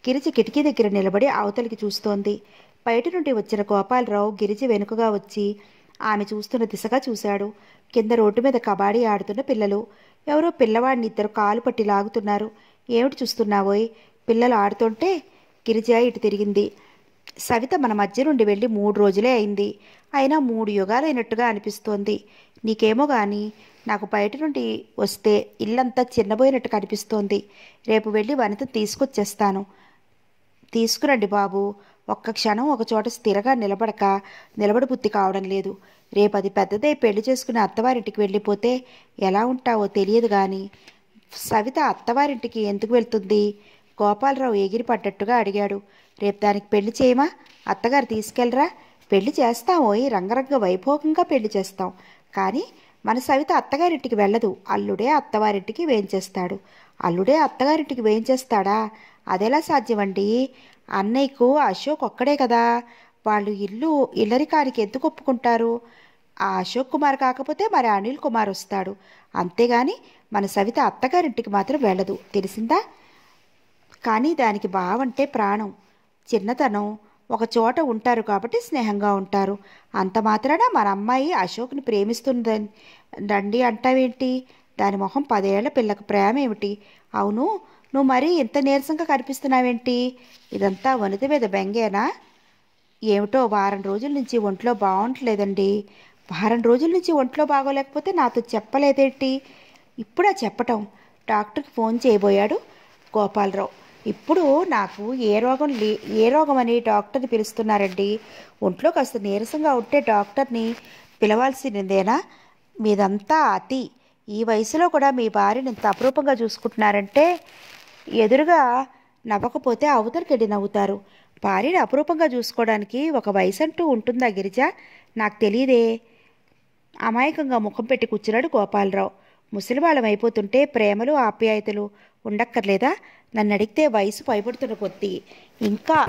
Speaker 1: గిరిజ కిటికీ దగ్గర నిలబడి అవతలికి చూస్తోంది బయట నుండి వచ్చిన గోపాలరావు గిరిజ వెనుకగా వచ్చి ఆమె చూస్తున్న దిశగా చూశాడు కింద రోడ్డు మీద కబాడీ ఆడుతున్న పిల్లలు ఎవరో పిల్లవాడిని ఇద్దరు కాలు పట్టి లాగుతున్నారు ఏమిటి చూస్తున్నావోయ్ పిల్లలు ఆడుతుంటే గిరిజ ఇటు తిరిగింది సవిత మన మధ్య నుండి వెళ్ళి మూడు రోజులే అయింది అయినా మూడు యుగాలు అయినట్టుగా అనిపిస్తోంది నీకేమో కానీ నాకు బయట నుండి వస్తే ఇల్లంతా చిన్నబోయినట్టుగా అనిపిస్తోంది రేపు వెళ్ళి వనిత తీసుకొచ్చేస్తాను తీసుకురండి బాబు ఒక్క క్షణం ఒకచోట స్థిరగా నిలబడక నిలబడి బుద్ధి కావడం లేదు రేపు అది పెద్దదై పెళ్లి చేసుకుని అత్తవారింటికి వెళ్ళిపోతే ఎలా ఉంటావో తెలియదు కానీ సవిత అత్తవారింటికి ఎందుకు వెళ్తుంది గోపాలరావు ఎగిరి పడ్డట్టుగా అడిగాడు రేపు దానికి పెళ్లి చేయమా అత్తగారు తీసుకెళ్ళరా పెళ్లి ఓయి రంగరంగ వైభోగంగా పెళ్లి చేస్తాం కానీ మన సవిత అత్తగారింటికి వెళ్ళదు అల్లుడే అత్తవారింటికి వేయించేస్తాడు అల్లుడే అత్తగారింటికి వేయించేస్తాడా అదెలా సాధ్యమండి అన్నయ్యకు అశోక్ ఒక్కడే కదా వాళ్ళు ఇల్లు ఇల్లరికానికి ఎందుకు ఒప్పుకుంటారు ఆ అశోక్ కుమార్ కాకపోతే మరి అనిల్ కుమార్ వస్తాడు అంతేగాని మన సవిత అత్తగారింటికి మాత్రం వెళ్ళదు తెలిసిందా కానీ దానికి బావంటే ప్రాణం చిన్నతనం ఒక చోట ఉంటారు కాబట్టి స్నేహంగా ఉంటారు అంత మాత్రాన మన అమ్మాయి అశోక్ని ప్రేమిస్తుందని రండి అంటావేంటి దాని మొహం పదేళ్ల పిల్లకు ప్రేమ ఏమిటి అవును నువ్వు మరీ ఇంత నీరసంగా కనిపిస్తున్నావేంటి ఇదంతా వనిత మీద బెంగేనా ఏమిటో వారం రోజుల నుంచి ఒంట్లో బాగుంటలేదండి వారం రోజుల నుంచి ఒంట్లో బాగోలేకపోతే నాతో చెప్పలేదేంటి ఇప్పుడా చెప్పటం డాక్టర్కి ఫోన్ చేయబోయాడు గోపాలరావు ఇప్పుడు నాకు ఏ రోగం లే ఏ రోగం అని డాక్టర్ని పిలుస్తున్నారండి ఒంట్లో కాస్త నీరసంగా ఉంటే డాక్టర్ని పిలవాల్సిందేనా మీదంతా అతి ఈ వయసులో కూడా మీ భార్యను ఇంత అపరూపంగా చూసుకుంటున్నారంటే ఎదురుగా నవ్వకపోతే అవతలికెళ్ళి నవ్వుతారు భార్యను అపరూపంగా చూసుకోవడానికి ఒక వయసు అంటూ ఉంటుందా గిరిజ నాకు తెలియదే అమాయకంగా ముఖం పెట్టి కూర్చున్నాడు గోపాలరావు ముసలివాళ్ళం అయిపోతుంటే ప్రేమలు ఆప్యాయతలు ఉండక్కర్లేదా నన్ను అడిగితే వయసు పైపడుతున్న కొద్ది ఇంకా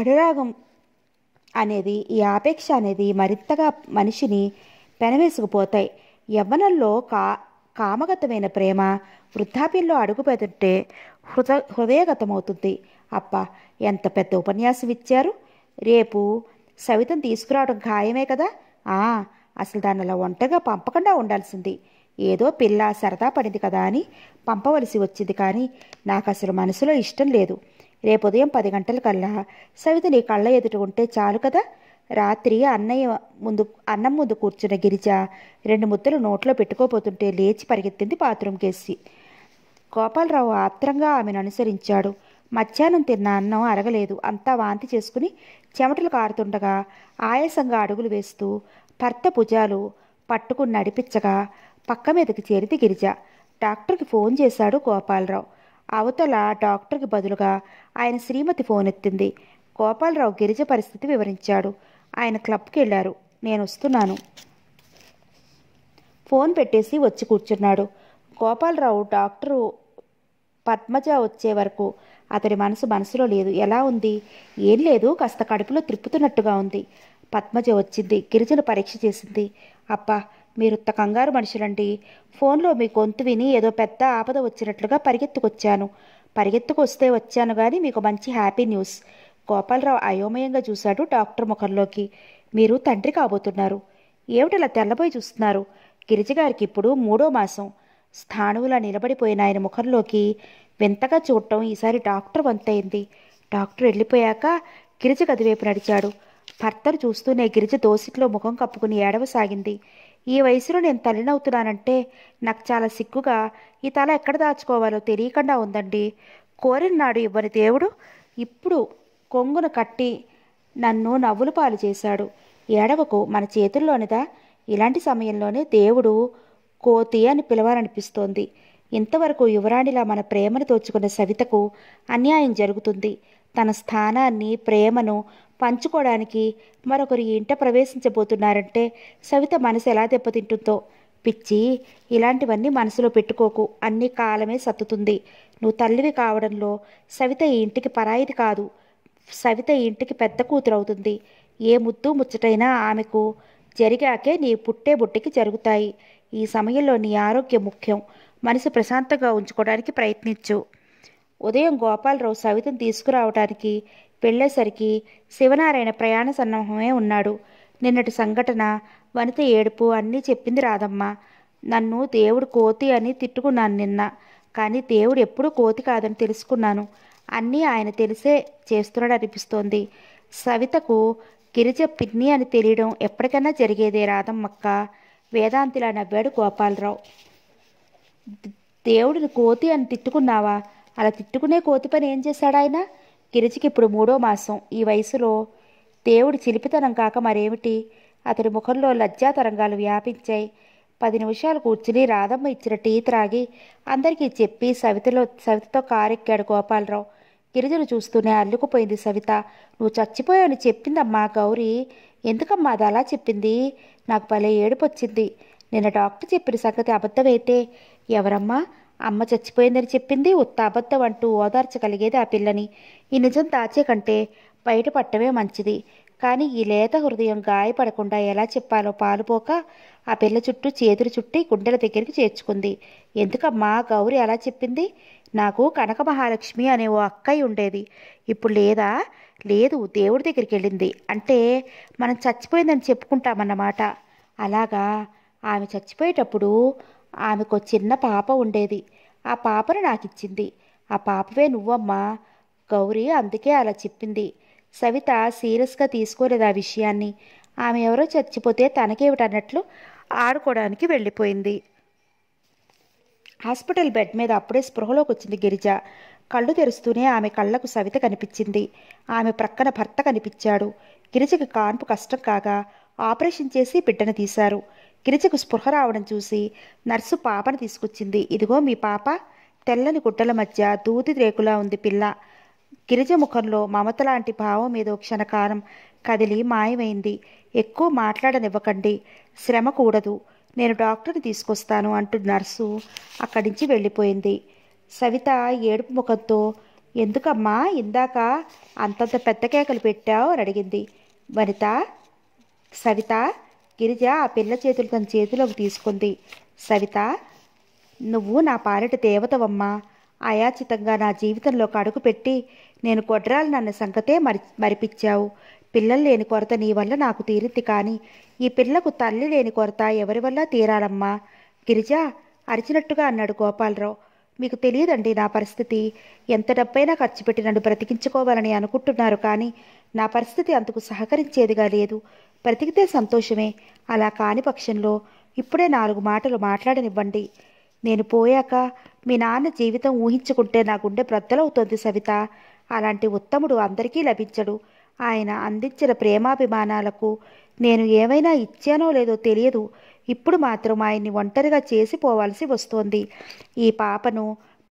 Speaker 1: అనురాగం అనేది ఈ ఆపేక్ష అనేది మరింతగా మనిషిని పెనవేసుకుపోతాయి యవ్వనంలో కా కామగతమైన ప్రేమ వృద్ధాప్యంలో పెడుతుంటే హృద హృదయగతమవుతుంది అప్ప ఎంత పెద్ద ఉపన్యాసం ఇచ్చారు రేపు సవితం తీసుకురావడం ఖాయమే కదా అసలు దాన్ని అలా ఒంటగా పంపకుండా ఉండాల్సింది ఏదో పిల్ల సరదా పడింది కదా అని పంపవలసి వచ్చింది కానీ నాకు అసలు మనసులో ఇష్టం లేదు రేపు ఉదయం పది గంటల కల్లా సవిత నీ కళ్ళ ఎదుట ఉంటే చాలు కదా రాత్రి అన్నయ్య ముందు అన్నం ముందు కూర్చున్న గిరిజ రెండు ముద్దలు నోట్లో పెట్టుకోపోతుంటే లేచి పరిగెత్తింది బాత్రూమ్ కేసి గోపాలరావు ఆత్రంగా ఆమెను అనుసరించాడు మధ్యాహ్నం తిన్న అన్నం అరగలేదు అంతా వాంతి చేసుకుని చెమటలు కారుతుండగా ఆయాసంగా అడుగులు వేస్తూ భర్త భుజాలు పట్టుకుని నడిపించగా పక్క మీదకి చేరితే గిరిజ డాక్టర్కి ఫోన్ చేశాడు గోపాలరావు అవతల డాక్టర్కి బదులుగా ఆయన శ్రీమతి ఫోన్ ఎత్తింది గోపాలరావు గిరిజ పరిస్థితి వివరించాడు ఆయన క్లబ్కి వెళ్ళారు నేను వస్తున్నాను ఫోన్ పెట్టేసి వచ్చి కూర్చున్నాడు గోపాలరావు డాక్టరు పద్మజ వచ్చే వరకు అతడి మనసు మనసులో లేదు ఎలా ఉంది ఏం లేదు కాస్త కడుపులో తిప్పుతున్నట్టుగా ఉంది పద్మజ వచ్చింది గిరిజను పరీక్ష చేసింది అబ్బా మీరుత్త కంగారు మనుషులండి ఫోన్లో మీ గొంతు విని ఏదో పెద్ద ఆపద వచ్చినట్లుగా పరిగెత్తుకొచ్చాను పరిగెత్తుకొస్తే వచ్చాను కానీ మీకు మంచి హ్యాపీ న్యూస్ గోపాలరావు అయోమయంగా చూశాడు డాక్టర్ ముఖంలోకి మీరు తండ్రి కాబోతున్నారు ఏమిటలా తెల్లబోయి చూస్తున్నారు గిరిజగారికి ఇప్పుడు మూడో మాసం స్థానువులా నిలబడిపోయిన ఆయన ముఖంలోకి వింతగా చూడటం ఈసారి డాక్టర్ వంతైంది డాక్టర్ వెళ్ళిపోయాక గిరిజ గదివైపు నడిచాడు భర్తను చూస్తూనే గిరిజ దోసిట్లో ముఖం కప్పుకుని ఏడవసాగింది ఈ వయసులో నేను తల్లినవుతున్నానంటే నాకు చాలా సిగ్గుగా ఈ తల ఎక్కడ దాచుకోవాలో తెలియకుండా ఉందండి కోరిన నాడు ఇవ్వని దేవుడు ఇప్పుడు కొంగును కట్టి నన్ను నవ్వులు పాలు చేశాడు ఏడవకు మన చేతుల్లోనిదా ఇలాంటి సమయంలోనే దేవుడు కోతి అని పిలవాలనిపిస్తోంది ఇంతవరకు యువరాణిలా మన ప్రేమను దోచుకున్న సవితకు అన్యాయం జరుగుతుంది తన స్థానాన్ని ప్రేమను పంచుకోవడానికి మరొకరి ఇంట ప్రవేశించబోతున్నారంటే సవిత మనసు ఎలా దెబ్బతింటుందో పిచ్చి ఇలాంటివన్నీ మనసులో పెట్టుకోకు అన్ని కాలమే సత్తుతుంది నువ్వు తల్లివి కావడంలో సవిత ఈ ఇంటికి పరాయిది కాదు సవిత ఈ ఇంటికి పెద్ద కూతురు అవుతుంది ఏ ముద్దు ముచ్చటైనా ఆమెకు జరిగాకే నీ పుట్టే బుట్టికి జరుగుతాయి ఈ సమయంలో నీ ఆరోగ్యం ముఖ్యం మనసు ప్రశాంతంగా ఉంచుకోవడానికి ప్రయత్నించు ఉదయం గోపాలరావు సవితను తీసుకురావడానికి వెళ్ళేసరికి శివనారాయణ ప్రయాణ సన్నాహమే ఉన్నాడు నిన్నటి సంఘటన వనిత ఏడుపు అన్నీ చెప్పింది రాదమ్మ నన్ను దేవుడు కోతి అని తిట్టుకున్నాను నిన్న కానీ దేవుడు ఎప్పుడూ కోతి కాదని తెలుసుకున్నాను అన్నీ ఆయన తెలిసే చేస్తున్నాడు అనిపిస్తోంది సవితకు గిరిజ పిన్ని అని తెలియడం ఎప్పటికైనా జరిగేదే రాదమ్మక్క వేదాంతిలా నవ్వాడు గోపాలరావు దేవుడిని కోతి అని తిట్టుకున్నావా అలా తిట్టుకునే కోతి పని ఏం చేశాడు ఆయన గిరిజకి ఇప్పుడు మూడో మాసం ఈ వయసులో దేవుడి చిలిపితనం కాక మరేమిటి అతడి ముఖంలో లజ్జాతరంగాలు వ్యాపించాయి పది నిమిషాలు కూర్చుని రాధమ్మ ఇచ్చిన టీ త్రాగి అందరికీ చెప్పి సవితలో సవితతో కారెక్కాడు గోపాలరావు గిరిజను చూస్తూనే అల్లుకుపోయింది సవిత నువ్వు చచ్చిపోయావని చెప్పిందమ్మా గౌరీ ఎందుకమ్మా అది అలా చెప్పింది నాకు భలే వచ్చింది నిన్న డాక్టర్ చెప్పిన సంగతి అబద్ధమైతే ఎవరమ్మా అమ్మ చచ్చిపోయిందని చెప్పింది ఉత్త అబద్ధం అంటూ ఓదార్చగలిగేది ఆ పిల్లని ఈ నిజం దాచే కంటే బయట పట్టమే మంచిది కానీ ఈ లేత హృదయం గాయపడకుండా ఎలా చెప్పాలో పాలుపోక ఆ పిల్ల చుట్టూ చేతులు చుట్టి గుండెల దగ్గరికి చేర్చుకుంది ఎందుకమ్మా గౌరి అలా చెప్పింది నాకు కనక మహాలక్ష్మి అనే ఓ అక్కయ్య ఉండేది ఇప్పుడు లేదా లేదు దేవుడి దగ్గరికి వెళ్ళింది అంటే మనం చచ్చిపోయిందని చెప్పుకుంటామన్నమాట అలాగా ఆమె చచ్చిపోయేటప్పుడు ఆమెకు చిన్న పాప ఉండేది ఆ పాపను నాకిచ్చింది ఆ పాపవే నువ్వమ్మా గౌరీ అందుకే అలా చెప్పింది సవిత సీరియస్గా తీసుకోలేదు ఆ విషయాన్ని ఆమె ఎవరో చచ్చిపోతే తనకేమిటన్నట్లు ఆడుకోవడానికి వెళ్ళిపోయింది హాస్పిటల్ బెడ్ మీద అప్పుడే స్పృహలోకి వచ్చింది గిరిజ కళ్ళు తెరుస్తూనే ఆమె కళ్ళకు సవిత కనిపించింది ఆమె ప్రక్కన భర్త కనిపించాడు గిరిజకి కాన్పు కష్టం కాగా ఆపరేషన్ చేసి బిడ్డను తీశారు గిరిజకు స్పృహ రావడం చూసి నర్సు పాపను తీసుకొచ్చింది ఇదిగో మీ పాప తెల్లని గుడ్డల మధ్య దూది రేకులా ఉంది పిల్ల గిరిజ ముఖంలో మమత లాంటి భావం ఏదో క్షణకాలం కదిలి మాయమైంది ఎక్కువ మాట్లాడనివ్వకండి శ్రమ కూడదు నేను డాక్టర్ని తీసుకొస్తాను అంటూ నర్సు అక్కడి నుంచి వెళ్ళిపోయింది సవిత ఏడుపు ముఖంతో ఎందుకమ్మా ఇందాక అంతంత పెద్ద కేకలు పెట్టావు అని అడిగింది వనిత సవిత గిరిజ ఆ పిల్ల చేతులు తన చేతిలోకి తీసుకుంది సవిత నువ్వు నా పాలటి దేవతవమ్మా అయాచితంగా నా జీవితంలోకి అడుగుపెట్టి నేను కొడ్రాలనన్న సంగతే మరి మరిపించావు పిల్లలు లేని కొరత నీ వల్ల నాకు తీరింది కానీ ఈ పిల్లకు తల్లి లేని కొరత ఎవరి వల్ల తీరాలమ్మా గిరిజ అరిచినట్టుగా అన్నాడు గోపాలరావు మీకు తెలియదండి నా పరిస్థితి ఎంత డబ్బైనా ఖర్చు పెట్టి నన్ను బ్రతికించుకోవాలని అనుకుంటున్నారు కానీ నా పరిస్థితి అందుకు సహకరించేదిగా లేదు బ్రతికితే సంతోషమే అలా కాని పక్షంలో ఇప్పుడే నాలుగు మాటలు మాట్లాడనివ్వండి నేను పోయాక మీ నాన్న జీవితం ఊహించుకుంటే నా గుండె ప్రద్దలవుతోంది సవిత అలాంటి ఉత్తముడు అందరికీ లభించడు ఆయన అందించిన ప్రేమాభిమానాలకు నేను ఏమైనా ఇచ్చానో లేదో తెలియదు ఇప్పుడు మాత్రం ఆయన్ని ఒంటరిగా చేసి పోవాల్సి వస్తోంది ఈ పాపను